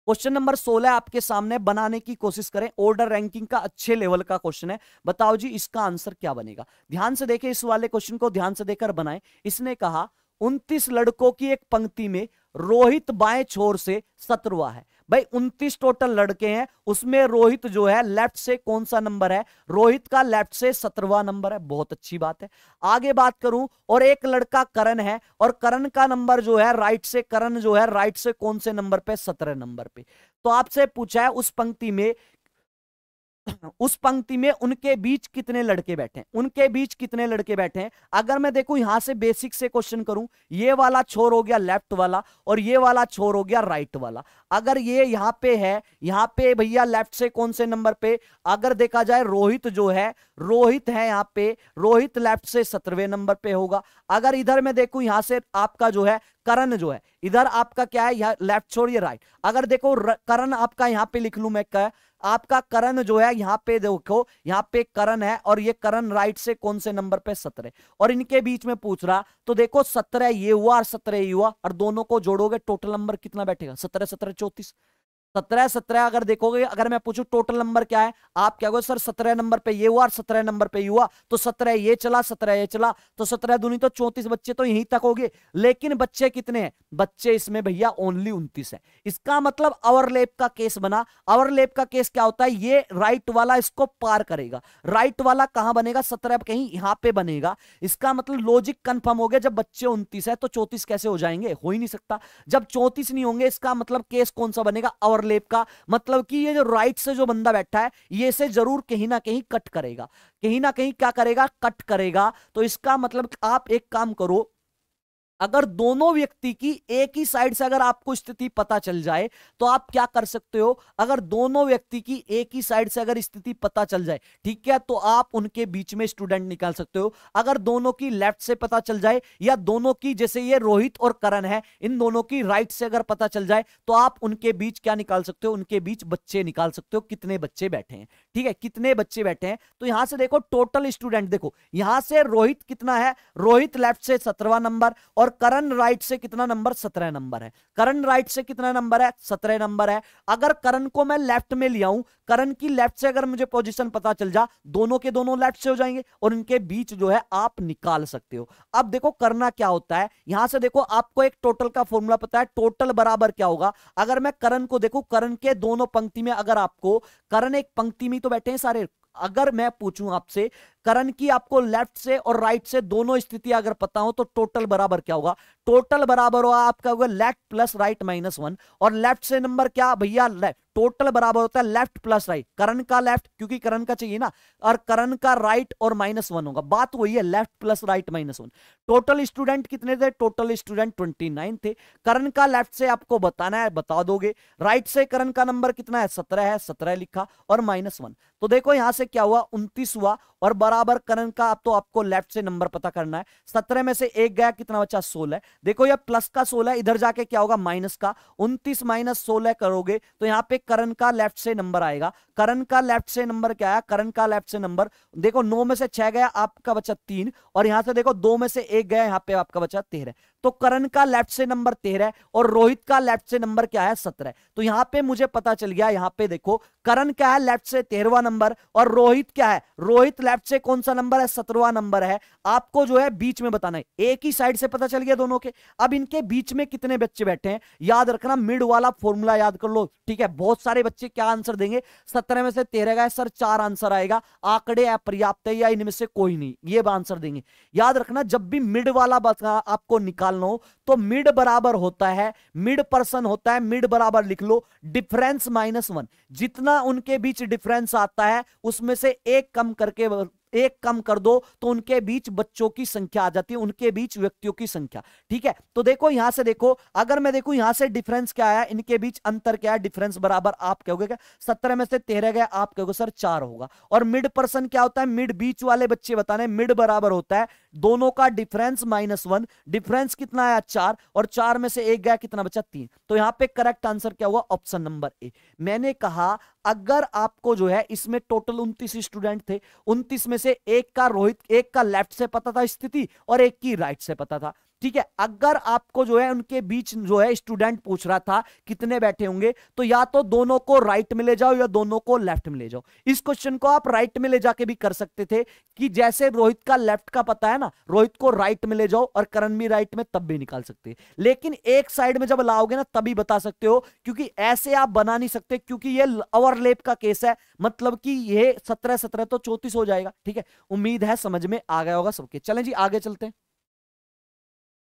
क्वेश्चन नंबर 16 आपके सामने बनाने की कोशिश करें ऑर्डर रैंकिंग का अच्छे लेवल का क्वेश्चन है बताओ जी इसका आंसर क्या बनेगा ध्यान से देखें इस वाले क्वेश्चन को ध्यान से देकर बनाएं इसने कहा उनतीस लड़कों की एक पंक्ति में रोहित बाएं छोर से सत्रवा है भाई उन्तीस टोटल लड़के हैं उसमें रोहित जो है लेफ्ट से कौन सा नंबर है रोहित का लेफ्ट से सत्रवा नंबर है बहुत अच्छी बात है आगे बात करूं और एक लड़का करण है और करण का नंबर जो है राइट से करण जो है राइट से कौन से नंबर पे सत्रह नंबर पे तो आपसे पूछा है उस पंक्ति में उस पंक्ति में उनके बीच कितने लड़के बैठे हैं उनके बीच कितने लड़के बैठे हैं अगर मैं देखूं यहां से बेसिक से क्वेश्चन करूं ये वाला छोर हो गया लेफ्ट वाला और ये वाला छोर हो गया राइट वाला अगर ये यहां पे है यहाँ पे भैया लेफ्ट से कौन से नंबर पे अगर देखा जाए रोहित जो है रोहित है यहाँ पे रोहित लेफ्ट से सत्रहवें नंबर पे होगा अगर इधर मैं देखूं यहां से आपका जो है करण जो है इधर आपका क्या है लेफ्ट छोर या राइट अगर देखो करण आपका यहाँ पे लिख लू मैं क्या आपका करण जो है यहाँ पे देखो यहाँ पे करण है और ये करण राइट से कौन से नंबर पे सत्रह और इनके बीच में पूछ रहा तो देखो सत्रह ये हुआ और सत्रह ये हुआ और दोनों को जोड़ोगे टोटल नंबर कितना बैठेगा सत्रह सत्रह चौतीस सत्रह सत्रह अगर देखोगे अगर मैं पूछूं टोटल नंबर क्या है आप क्या सर सत्रह नंबर पे ये हुआ और सत्रह नंबर पे हुआ तो सत्रह ये चला सत्रह ये चला तो सत्रह दूनी तो चौंतीस बच्चे तो यहीं तक हो गए लेकिन बच्चे कितने हैं बच्चे इसमें भैया ओनली उन्तीस है इसका मतलब अवरलेप का केस बना अवरलेप का केस क्या होता है ये राइट वाला इसको पार करेगा राइट वाला कहां बनेगा सत्रह कहीं यहां पर बनेगा इसका मतलब लॉजिक कन्फर्म हो गया जब बच्चे उन्तीस है तो चौतीस कैसे हो जाएंगे हो ही नहीं सकता जब चौतीस नहीं होंगे इसका मतलब केस कौन सा बनेगा अवर ओवरलेप का मतलब कि ये जो राइट से जो बंदा बैठा है ये इसे जरूर कहीं ना कहीं कट करेगा कहीं ना कहीं क्या करेगा कट करेगा तो इसका मतलब आप एक काम करो अगर दोनों व्यक्ति की एक ही साइड से अगर आपको स्थिति पता चल जाए तो आप क्या कर सकते हो अगर दोनों व्यक्ति की एक ही साइड से अगर स्थिति पता चल जाए ठीक है तो आप उनके बीच में स्टूडेंट निकाल सकते हो अगर दोनों की लेफ्ट से पता चल जाए या दोनों की जैसे ये रोहित और करण है इन दोनों की राइट से अगर पता चल जाए तो आप उनके बीच क्या निकाल सकते हो उनके बीच बच्चे निकाल सकते हो कितने बच्चे बैठे हैं ठीक है कितने बच्चे बैठे हैं तो यहां से देखो टोटल स्टूडेंट देखो यहां से रोहित कितना है रोहित लेफ्ट से सत्रवा नंबर और और करण राइट से कितना नंबर सत्रह नंबर है करण राइट से कितना नंबर है सत्रह नंबर है अगर करण को मैं लेफ्ट में लिया हूं करण की लेफ्ट से अगर मुझे पोजिशन पता चल जा दोनों के दोनों लेफ्ट से हो जाएंगे और इनके बीच जो है आप निकाल सकते हो अब देखो करना क्या होता है यहां से देखो आपको एक टोटल का फॉर्मूला पता है टोटल बराबर क्या होगा अगर मैं करण को देखू करण के दोनों पंक्ति में अगर आपको करण एक पंक्ति में तो बैठे हैं सारे अगर मैं पूछूं आपसे करण की आपको लेफ्ट से और राइट से दोनों स्थिति अगर पता हो तो टोटल बराबर क्या होगा टोटल बराबर होगा आपका होगा left plus right minus one और लेफ्ट से नंबर क्या भैया टोटल बराबर होता है लेफ्ट प्लस राइट करण का लेफ्ट क्योंकि करण का चाहिए ना और करण का राइट और माइनस वन होगा बात वही है left plus right minus one total student कितने थे टोटल स्टूडेंट ट्वेंटी नाइन थे करण का लेफ्ट से आपको बताना है बता दोगे राइट से करण का नंबर कितना है सत्रह है सत्रह लिखा और माइनस वन तो देखो यहां से क्या हुआ उन्तीस हुआ और बराबर करण का अब तो आपको लेफ्ट से नंबर पता करना है सत्रह में से एक गया कितना बचा सोलह देखो यह प्लस का सोलह इधर जाके क्या होगा माइनस का उन्तीस माइनस सोलह करोगे तो यहां पे करण का लेफ्ट से नंबर आएगा करण का लेफ्ट से नंबर क्या आया करण का लेफ्ट से नंबर देखो नौ में से छह गया आपका बचा तीन और यहां से देखो दो में से एक गया यहाँ पे आपका बचा तेरह तो करण का लेफ्ट से नंबर तेरह और रोहित का लेफ्ट से नंबर क्या है सत्रह तो यहां पे मुझे पता चल गया यहां पे देखो करण क्या है लेफ्ट से तेरहवा नंबर और रोहित क्या है रोहित लेफ्ट से कौन सा नंबर है सत्रहवा नंबर है आपको जो है बीच में बताना है एक ही साइड से पता चल गया दोनों के अब इनके बीच में कितने बच्चे बैठे हैं याद रखना मिड वाला फॉर्मूला याद कर लो ठीक है बहुत सारे बच्चे क्या आंसर देंगे सत्रह में से तेरह का सर चार आंसर आएगा आंकड़े अपर्याप्त है या इनमें से कोई नहीं ये आंसर देंगे याद रखना जब भी मिड वाला आपको निकाल निकाल लो तो मिड बराबर होता है मिड पर्सन होता है मिड बराबर लिख लो डिफरेंस माइनस वन जितना उनके बीच डिफरेंस आता है उसमें से एक कम करके एक कम कर दो तो उनके बीच बच्चों की संख्या आ जाती है उनके बीच व्यक्तियों की संख्या ठीक है तो देखो यहां से देखो अगर मैं देखू यहां से डिफरेंस क्या आया इनके बीच अंतर क्या है डिफरेंस बराबर आप कहोगे क्या सत्रह में से तेरह गए आप कहोगे सर चार होगा और मिड पर्सन क्या होता है मिड बीच वाले बच्चे बताने मिड बराबर होता है दोनों का डिफरेंस माइनस वन डिफरेंस कितना आया चार और चार में से एक गया कितना बचा तीन तो यहां पे करेक्ट आंसर क्या हुआ ऑप्शन नंबर ए मैंने कहा अगर आपको जो है इसमें टोटल उनतीस स्टूडेंट थे उनतीस में से एक का रोहित एक का लेफ्ट से पता था स्थिति और एक की राइट से पता था ठीक है अगर आपको जो है उनके बीच जो है स्टूडेंट पूछ रहा था कितने बैठे होंगे तो या तो दोनों को राइट में ले जाओ या दोनों को लेफ्ट में ले जाओ इस क्वेश्चन को आप राइट में ले जाके भी कर सकते थे कि जैसे रोहित का लेफ्ट का पता है ना रोहित को राइट में ले जाओ और करण भी राइट में तब भी निकाल सकते लेकिन एक साइड में जब लाओगे ना तभी बता सकते हो क्योंकि ऐसे आप बना नहीं सकते क्योंकि ये ओवरलेप का केस है मतलब कि ये सत्रह सत्रह तो चौतीस हो जाएगा ठीक है उम्मीद है समझ में आ गया होगा सबके चले जी आगे चलते हैं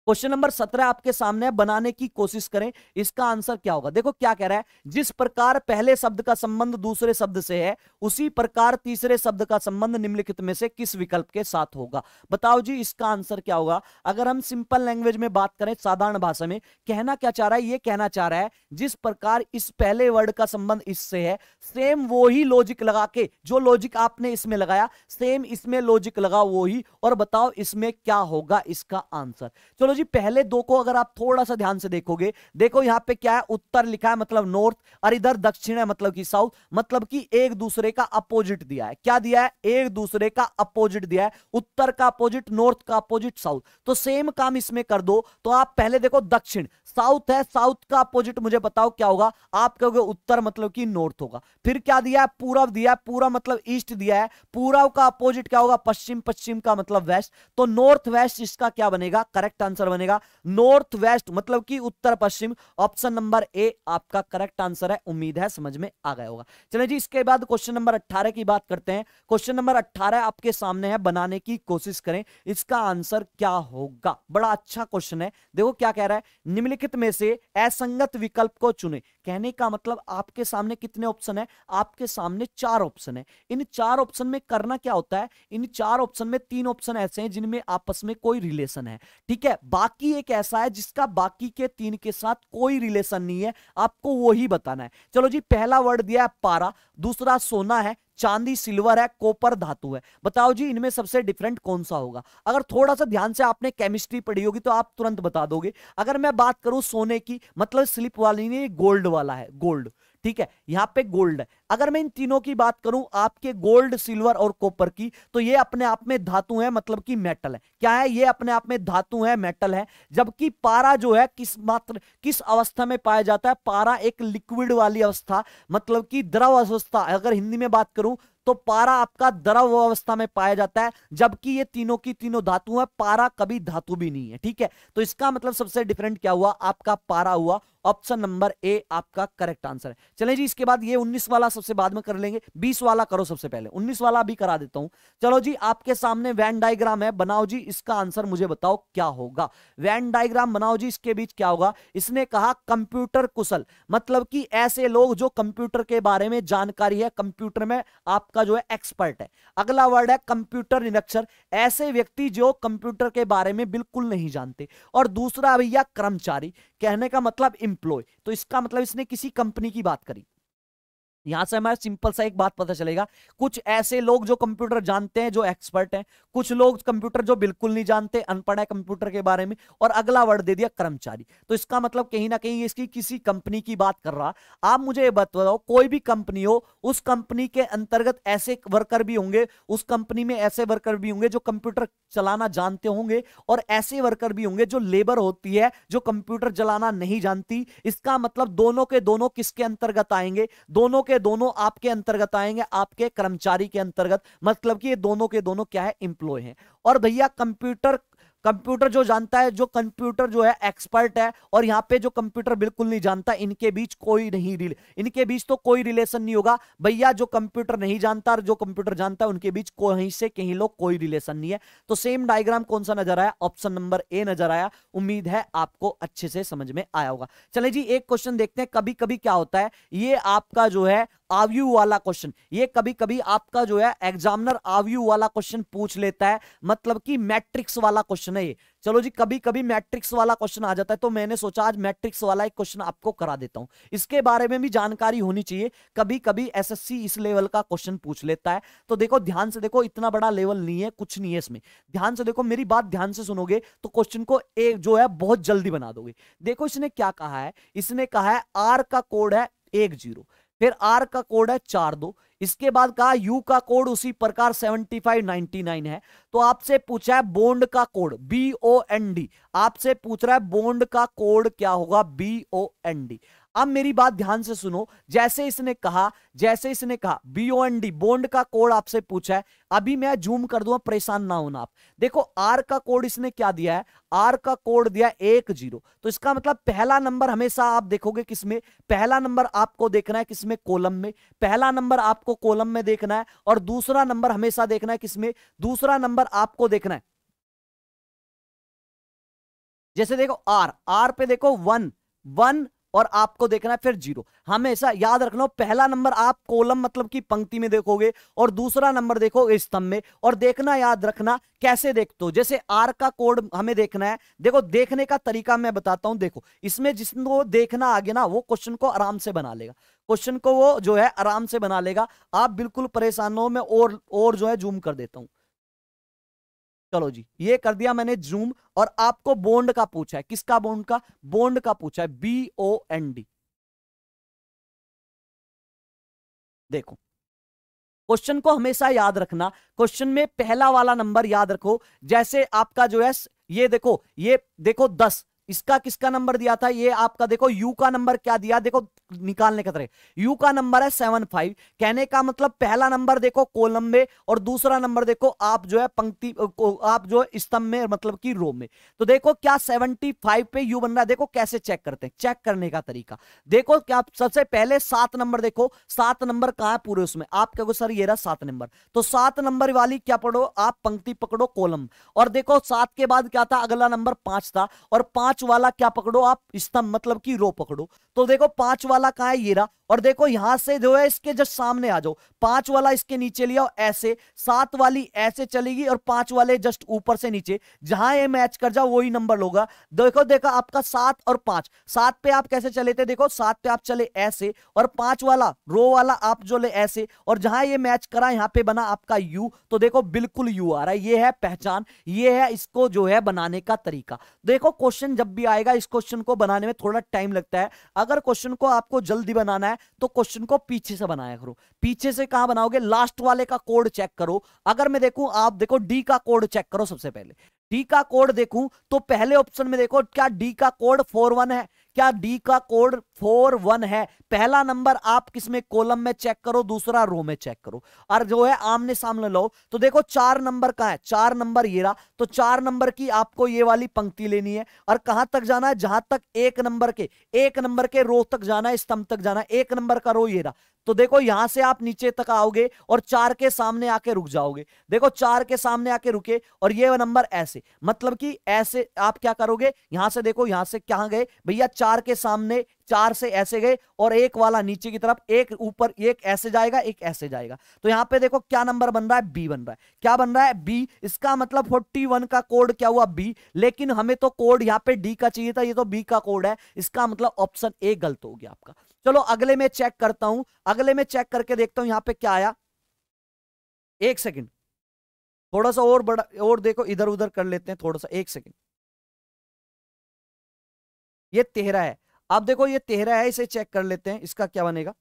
क्वेश्चन नंबर सत्रह आपके सामने बनाने की कोशिश करें इसका आंसर क्या होगा देखो क्या कह रहा है जिस प्रकार पहले शब्द का संबंध दूसरे शब्द से है उसी प्रकार तीसरे शब्द का संबंध निम्नलिखित में से किस विकल्प के साथ होगा बताओ जी इसका आंसर क्या होगा अगर हम सिंपल लैंग्वेज में बात करें साधारण भाषा में कहना क्या चाह रहा है ये कहना चाह रहा है जिस प्रकार इस पहले वर्ड का संबंध इससे है सेम वो ही लॉजिक लगा के जो लॉजिक आपने इसमें लगाया सेम इसमें लॉजिक लगा वो ही और बताओ इसमें क्या होगा इसका आंसर चलो जी पहले दो को अगर आप थोड़ा सा ध्यान से देखोगे देखो यहां पे क्या है उत्तर लिखा है मतलब नॉर्थ और इधर दक्षिण है मतलब कि साउथ मतलब कि एक दूसरे का अपोजिट दिया है क्या दिया है एक दूसरे का अपोजिट दिया है उत्तर का अपोजिट नॉर्थ का अपोजिट साउथ तो सेम काम इसमें कर दो तो आप पहले देखो दक्षिण साउथ है साउथ का अपोजिट मुझे बताओ क्या होगा आप कहोगे उत्तर मतलब कि नॉर्थ होगा फिर क्या दिया है पूर्व दिया है पूरा मतलब ईस्ट दिया है पूर्व का अपोजिट क्या होगा पश्चिम पश्चिम का मतलब वेस्ट तो नॉर्थ वेस्ट इसका क्या बनेगा करेक्ट आंसर आंसर बनेगा नॉर्थ वेस्ट मतलब कि उत्तर पश्चिम ऑप्शन नंबर ए आपका करेक्ट आंसर है उम्मीद है समझ में आ गया होगा चले जी इसके बाद क्वेश्चन नंबर अट्ठारह की बात करते हैं क्वेश्चन नंबर अट्ठारह आपके सामने है बनाने की कोशिश करें इसका आंसर क्या होगा बड़ा अच्छा क्वेश्चन है देखो क्या कह रहा है निम्नलिखित में से असंगत विकल्प को चुने कहने का मतलब आपके सामने कितने ऑप्शन है आपके सामने चार ऑप्शन है इन चार ऑप्शन में करना क्या होता है इन चार ऑप्शन में तीन ऑप्शन ऐसे हैं जिनमें आपस में कोई रिलेशन है ठीक है बाकी एक ऐसा है जिसका बाकी के तीन के साथ कोई रिलेशन नहीं है आपको वो ही बताना है चलो जी पहला वर्ड दिया है पारा दूसरा सोना है चांदी सिल्वर है कोपर धातु है बताओ जी इनमें सबसे डिफरेंट कौन सा होगा अगर थोड़ा सा ध्यान से आपने केमिस्ट्री पढ़ी होगी तो आप तुरंत बता दोगे अगर मैं बात करूं सोने की मतलब स्लिप वाली नहीं गोल्ड वाला है गोल्ड ठीक है यहां पे गोल्ड अगर मैं इन तीनों की बात करूं आपके गोल्ड सिल्वर और कॉपर की तो ये अपने आप में धातु है मतलब कि मेटल है क्या है ये अपने आप में धातु है मेटल है जबकि पारा जो है किस मात्र किस अवस्था में पाया जाता है पारा एक लिक्विड वाली अवस्था मतलब कि द्रव अवस्था अगर हिंदी में बात करूं तो पारा आपका द्रव अवस्था में पाया जाता है जबकि ये तीनों की तीनों धातु है पारा कभी धातु भी नहीं है ठीक है तो इसका मतलब सबसे डिफरेंट क्या हुआ आपका पारा हुआ ऑप्शन नंबर ए आपका करेक्ट आंसर है चले जी इसके बाद ये 19 वाला सबसे बाद में कर लेंगे 20 वाला करो सबसे पहले 19 वाला अभी करा देता हूं चलो जी आपके सामने वैन डायग्राम है बनाओ जी इसका आंसर मुझे बताओ क्या होगा वैन डायग्राम बनाओ जी इसके बीच क्या होगा इसने कहा कंप्यूटर कुशल मतलब कि ऐसे लोग जो कंप्यूटर के बारे में जानकारी है कंप्यूटर में आप का जो है एक्सपर्ट है अगला वर्ड है कंप्यूटर निरक्षर ऐसे व्यक्ति जो कंप्यूटर के बारे में बिल्कुल नहीं जानते और दूसरा भैया कर्मचारी कहने का मतलब इंप्लॉय तो इसका मतलब इसने किसी कंपनी की बात करी यहां से हमारे सिंपल सा एक बात पता चलेगा कुछ ऐसे लोग जो कंप्यूटर जानते हैं जो एक्सपर्ट हैं कुछ लोग कंप्यूटर जो बिल्कुल नहीं जानते अनपढ़ है कंप्यूटर के बारे में और अगला वर्ड दे दिया कर्मचारी तो इसका मतलब कहीं ना कहीं इसकी किसी कंपनी की बात कर रहा आप मुझे ये बताओ कोई भी कंपनी हो उस कंपनी के अंतर्गत ऐसे वर्कर भी होंगे उस कंपनी में ऐसे वर्कर भी होंगे जो कंप्यूटर चलाना जानते होंगे और ऐसे वर्कर भी होंगे जो लेबर होती है जो कंप्यूटर चलाना नहीं जानती इसका मतलब दोनों के दोनों किसके अंतर्गत आएंगे दोनों के के दोनों आपके अंतर्गत आएंगे आपके कर्मचारी के अंतर्गत मतलब कि ये दोनों के दोनों क्या है इंप्लॉय हैं और भैया कंप्यूटर कंप्यूटर जो जानता है जो कंप्यूटर जो है एक्सपर्ट है और यहाँ पे जो कंप्यूटर बिल्कुल नहीं जानता इनके बीच कोई नहीं रिले इनके बीच तो कोई रिलेशन नहीं होगा भैया जो कंप्यूटर नहीं जानता और जो कंप्यूटर जानता है उनके बीच कहीं से कहीं लोग कोई रिलेशन नहीं है तो सेम डायग्राम कौन सा नजर आया ऑप्शन नंबर ए नजर आया उम्मीद है आपको अच्छे से समझ में आया होगा चले जी एक क्वेश्चन देखते हैं कभी कभी क्या होता है ये आपका जो है आवयू वाला क्वेश्चन ये कभी कभी आपका जो है एग्जामिनर आवयू वाला क्वेश्चन पूछ लेता है मतलब कि मैट्रिक्स वाला क्वेश्चन है ये चलो जी कभी कभी मैट्रिक्स वाला क्वेश्चन आ जाता है तो मैंने सोचा आज मैट्रिक्स वाला एक क्वेश्चन आपको करा देता हूं इसके बारे में भी जानकारी होनी चाहिए कभी कभी एसएससी इस लेवल का क्वेश्चन पूछ लेता है तो देखो ध्यान से देखो इतना बड़ा लेवल नहीं है कुछ नहीं है इसमें ध्यान से देखो मेरी बात ध्यान से सुनोगे तो क्वेश्चन को एक जो है बहुत जल्दी बना दोगे देखो इसने क्या कहा है इसने कहा है आर का कोड है एक जीरो फिर आर का कोड है चार दो इसके बाद कहा यू का कोड उसी प्रकार 7599 है तो आपसे पूछा है बोन्ड का code B O N D आपसे पूछ रहा है बोन्ड का कोड क्या होगा बी ओ एन डी अब मेरी बात ध्यान से सुनो जैसे इसने कहा जैसे इसने कहा बीओ डी बोन्ड का कोड आपसे पूछा है अभी मैं जूम कर दूंगा परेशान ना होना आप देखो आर का कोड इसने क्या दिया है आर का कोड दिया एक जीरो तो इसका मतलब पहला नंबर हमेशा आप देखोगे किसमें पहला नंबर आपको देखना है किसमें कोलम में पहला नंबर आपको कोलम में देखना है और दूसरा नंबर हमेशा देखना है किसमें दूसरा नंबर आपको देखना है जैसे देखो आर आर पे देखो वन वन और आपको देखना है फिर जीरो हमेशा याद रखना पहला नंबर आप कोलम मतलब की पंक्ति में देखोगे और दूसरा नंबर देखोगे स्तंभ में और देखना याद रखना कैसे देखते हो जैसे आर का कोड हमें देखना है देखो देखने का तरीका मैं बताता हूं देखो इसमें जिसको देखना आगे ना वो क्वेश्चन को आराम से बना लेगा क्वेश्चन को वो जो है आराम से बना लेगा आप बिल्कुल परेशान हो मैं और और जो है जूम कर देता हूं चलो जी ये कर दिया मैंने जूम और आपको बोन्ड का पूछा है किसका बोन्ड का बोंड का पूछा है बी ओ एन डी देखो क्वेश्चन को हमेशा याद रखना क्वेश्चन में पहला वाला नंबर याद रखो जैसे आपका जो है ये देखो ये देखो दस इसका किसका नंबर दिया था ये आपका देखो यू का नंबर क्या दिया देखो निकालने का तरह यू का नंबर है सेवन फाइव कहने का मतलब पहला नंबर देखो कोलम में और दूसरा नंबर देखो आप जो है पंक्ति आप जो है स्तंभ में मतलब कि रो में तो देखो क्या सेवनटी फाइव पे यू बन रहा है देखो कैसे चेक करते हैं चेक करने का तरीका देखो क्या सबसे पहले सात नंबर देखो सात नंबर कहा है पूरे उसमें आप कहो सर ये रहा सात नंबर तो सात नंबर वाली क्या पढ़ो आप पंक्ति पकड़ो कोलम और देखो सात के बाद क्या था अगला नंबर पांच था और पांच पांच वाला क्या पकड़ो आप स्तंभ मतलब कि रो पकड़ो तो देखो पांच वाला कहा है ये रहा और देखो यहां से जो है इसके जस्ट सामने आ जाओ पांच वाला इसके नीचे लिया ऐसे सात वाली ऐसे चलेगी और पांच वाले जस्ट ऊपर से नीचे जहां ये मैच कर जाओ वही नंबर होगा देखो देखो आपका सात और पांच सात पे आप कैसे चले थे देखो सात पे आप चले ऐसे और पांच वाला रो वाला आप जो ले ऐसे और जहां ये मैच करा यहाँ पे बना आपका यू तो देखो बिल्कुल यू आ रहा है ये है पहचान ये है इसको जो है बनाने का तरीका देखो क्वेश्चन जब भी आएगा इस क्वेश्चन को बनाने में थोड़ा टाइम लगता है अगर क्वेश्चन को आपको जल्दी बनाना है तो क्वेश्चन को पीछे से बनाया करो पीछे से कहा बनाओगे लास्ट वाले का कोड चेक करो अगर मैं देखूं आप देखो डी का कोड चेक करो सबसे पहले डी का कोड देखूं तो पहले ऑप्शन में देखो क्या डी का कोड फोर वन है क्या डी का कोड फोर वन है पहला नंबर आप किसमें कॉलम में चेक करो दूसरा रो में चेक करो और जो है आमने सामने लो तो देखो चार नंबर का है चार नंबर ये रहा तो चार नंबर की आपको ये वाली पंक्ति लेनी है और कहां तक जाना है जहां तक एक नंबर के एक नंबर के रो तक जाना है स्तंभ तक जाना है एक नंबर का रो ये रहा तो देखो यहां से आप नीचे तक आओगे और चार के सामने आके रुक जाओगे देखो चार के सामने आके रुके और ये नंबर ऐसे मतलब कि ऐसे आप क्या करोगे यहां से देखो यहां से क्या गए भैया चार के सामने चार से ऐसे गए और एक वाला नीचे की तरफ एक ऊपर एक ऐसे जाएगा एक ऐसे जाएगा तो यहां पे देखो क्या नंबर बन रहा है बी बन रहा है क्या बन रहा है बी इसका मतलब 41 का कोड क्या हुआ बी लेकिन हमें तो कोड यहाँ पे डी का चाहिए था ये तो बी का कोड है इसका मतलब ऑप्शन ए गलत हो गया आपका चलो अगले में चेक करता हूं अगले में चेक करके देखता हूं यहां पे क्या आया एक सेकंड थोड़ा सा और बड़ा और देखो इधर उधर कर लेते हैं थोड़ा सा एक सेकंड ये तेहरा है अब देखो ये तेहरा है इसे चेक कर लेते हैं इसका क्या बनेगा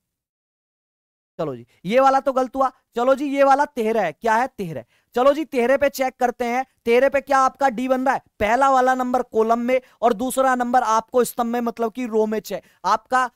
चलो जी ये वाला तो गलत हुआ चलो जी ये वाला तेहरा है क्या है तेरह चलो जी तेहरे पे चेक करते हैं तेहरे पे क्या आपका डी बन रहा है पहला वाला नंबर कोलम में और दूसरा नंबर आपको स्तंभ में मतलब कि रो में चेक आपका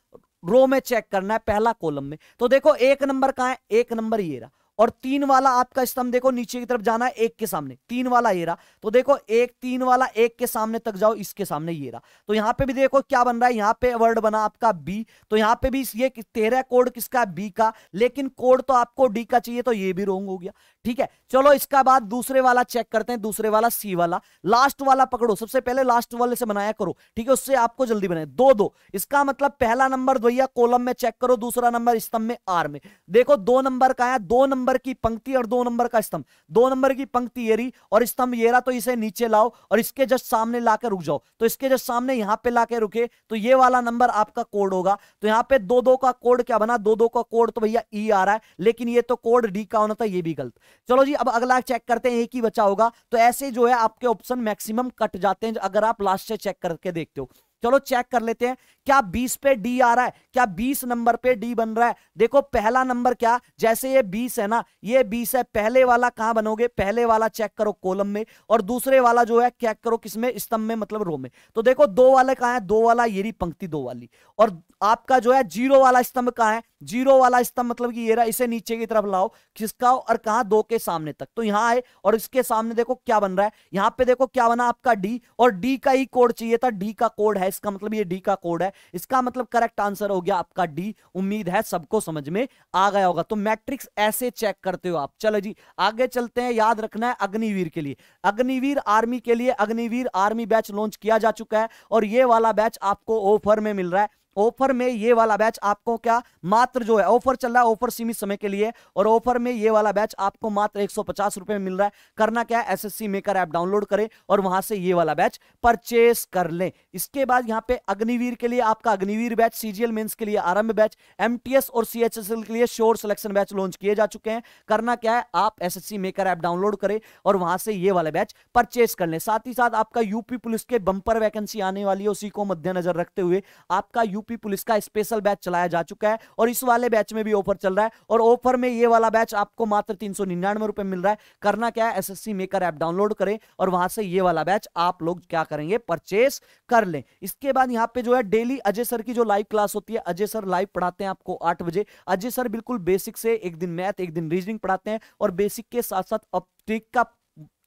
रो में चेक करना है पहला कॉलम में तो देखो एक नंबर कहा है एक नंबर ये रहा और तीन वाला आपका स्तंभ देखो नीचे की तरफ जाना है एक के सामने तीन वाला ये रहा तो देखो एक तीन वाला एक के सामने तक जाओ इसके सामने ये रहा तो यहां पे भी देखो क्या बन रहा है यहां पे वर्ड बना आपका बी तो यहां पे भी ये तेरह कोड किसका बी का लेकिन कोड तो आपको डी का चाहिए तो ये भी रोंग हो गया ठीक है चलो इसका बाद दूसरे वाला चेक करते हैं दूसरे वाला सी वाला लास्ट वाला पकड़ो सबसे पहले लास्ट वाले से बनाया करो ठीक है उससे आपको जल्दी बनाए दो दो इसका मतलब पहला नंबर भैया कॉलम में चेक करो दूसरा नंबर स्तंभ में आर में देखो दो नंबर का आया दो नंबर की पंक्ति और दो नंबर का स्तंभ दो नंबर की पंक्ति ये रही और स्तंभ ये रहा तो इसे नीचे लाओ और इसके जस्ट सामने ला रुक जाओ तो इसके जस्ट सामने यहां पे लाके रुके तो ये वाला नंबर आपका कोड होगा तो यहाँ पे दो दो का कोड क्या बना दो दो का कोड तो भैया ई e आ रहा है लेकिन ये तो कोड डी का होना था ये भी गलत चलो जी अब अगला चेक करते हैं एक ही बचा होगा तो ऐसे जो है आपके ऑप्शन मैक्सिमम कट जाते हैं अगर आप लास्ट से चेक करके देखते हो चलो चेक कर लेते हैं क्या 20 पे डी आ रहा है क्या 20 नंबर पे डी बन रहा है देखो पहला नंबर क्या जैसे ये 20 है ना ये 20 है पहले वाला कहां बनोगे पहले वाला चेक करो कॉलम में और दूसरे वाला जो है चेक करो किसमें स्तंभ में मतलब रो में तो देखो दो वाले कहा है दो वाला ये पंक्ति दो वाली और आपका जो है जीरो वाला स्तंभ कहा है जीरो वाला स्तंभ मतलब कि ये रहा इसे नीचे की तरफ लाओ किसका और कहा दो के सामने तक तो यहां आए और इसके सामने देखो क्या बन रहा है यहां पे देखो क्या बना आपका डी और डी का ही कोड चाहिए था डी का कोड है इसका मतलब ये डी का कोड है इसका मतलब करेक्ट आंसर हो गया आपका डी उम्मीद है सबको समझ में आ गया होगा तो मैट्रिक्स ऐसे चेक करते हो आप चलो जी आगे चलते हैं याद रखना है अग्निवीर के लिए अग्निवीर आर्मी के लिए अग्निवीर आर्मी बैच लॉन्च किया जा चुका है और ये वाला बैच आपको ऑफर में मिल रहा है ऑफर में ये वाला बैच आपको क्या मात्र जो है ऑफर चल रहा है ऑफर सीमित समय के लिए और ऑफर में ये वाला बैच आपको मात्र एक रुपए में मिल रहा है करना क्या है एसएससी मेकर ऐप डाउनलोड करें और वहां से ये वाला बैच परचेस कर लें इसके बाद यहाँ पे अग्निवीर के लिए आपका अग्निवीर बैच सीजीएल मेन्स के लिए आरंभ बैच एम और सी के लिए श्योर सिलेक्शन बैच लॉन्च किए जा चुके हैं करना क्या है आप एस मेकर ऐप डाउनलोड करें और वहां से ये वाला बैच परचेस कर लें साथ ही साथ आपका यूपी पुलिस के बंपर वैकेंसी आने वाली है उसी को मद्देनजर रखते हुए आपका यूपी यूपी पुलिस का स्पेशल बैच चलाया जा चुका है और इस वाले बैच में भी ऑफर चल रहा है और ऑफर में ये वाला बैच आपको मात्र तीन सौ निन्यानवे रुपए मिल रहा है करना क्या है एसएससी मेकर ऐप डाउनलोड करें और वहां से ये वाला बैच आप लोग क्या करेंगे परचेस कर लें इसके बाद यहाँ पे जो है डेली अजय सर की जो लाइव क्लास होती है अजय सर लाइव पढ़ाते हैं आपको आठ बजे अजय सर बिल्कुल बेसिक से एक दिन मैथ एक दिन रीजनिंग पढ़ाते हैं और बेसिक के साथ साथ अपटेक का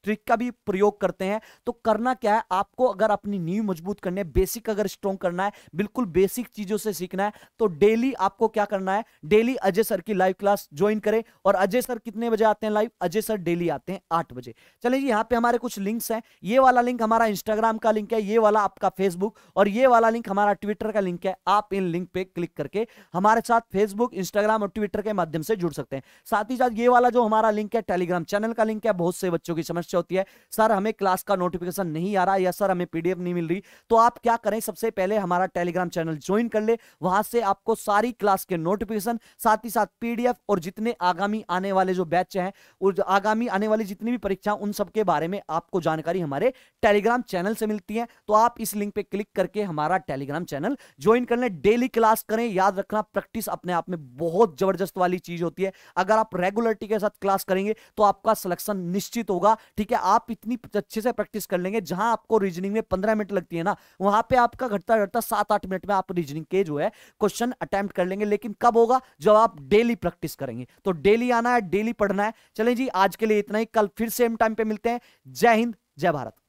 ट्रिक का भी प्रयोग करते हैं तो करना क्या है आपको अगर अपनी नींव मजबूत करने बेसिक अगर स्ट्रॉन्ग करना है बिल्कुल बेसिक चीजों से सीखना है तो डेली आपको क्या करना है डेली अजय सर की लाइव क्लास ज्वाइन करें और अजय सर कितने बजे आते हैं लाइव अजय सर डेली आते हैं आठ बजे चले जी यहाँ पे हमारे कुछ लिंक्स हैं ये वाला लिंक हमारा इंस्टाग्राम का लिंक है ये वाला आपका फेसबुक और ये वाला लिंक हमारा ट्विटर का लिंक है आप इन लिंक पे क्लिक करके हमारे साथ फेसबुक इंस्टाग्राम और ट्विटर के माध्यम से जुड़ सकते हैं साथ ही साथ ये वाला जो हमारा लिंक है टेलीग्राम चैनल का लिंक है बहुत से बच्चों की समस्या समस्या होती है सर हमें क्लास का नोटिफिकेशन नहीं आ रहा या सर हमें पीडीएफ नहीं मिल रही तो आप क्या करें सबसे पहले हमारा टेलीग्राम चैनल ज्वाइन कर ले वहां से आपको सारी क्लास के नोटिफिकेशन साथ ही साथ पीडीएफ और जितने आगामी आने वाले जो बैच हैं और आगामी आने वाली जितनी भी परीक्षा उन सबके बारे में आपको जानकारी हमारे टेलीग्राम चैनल से मिलती है तो आप इस लिंक पे क्लिक करके हमारा टेलीग्राम चैनल ज्वाइन कर ले डेली क्लास करें याद रखना प्रैक्टिस अपने आप में बहुत जबरदस्त वाली चीज होती है अगर आप रेगुलरिटी के साथ क्लास करेंगे तो आपका सिलेक्शन निश्चित होगा ठीक ठीक है आप इतनी अच्छे से प्रैक्टिस कर लेंगे जहां आपको रीजनिंग में पंद्रह मिनट लगती है ना वहां पे आपका घटता घटता सात आठ मिनट में आप रीजनिंग के जो है क्वेश्चन अटेम्प्ट कर लेंगे लेकिन कब होगा जब आप डेली प्रैक्टिस करेंगे तो डेली आना है डेली पढ़ना है चले जी आज के लिए इतना ही कल फिर सेम टाइम पे मिलते हैं जय हिंद जय भारत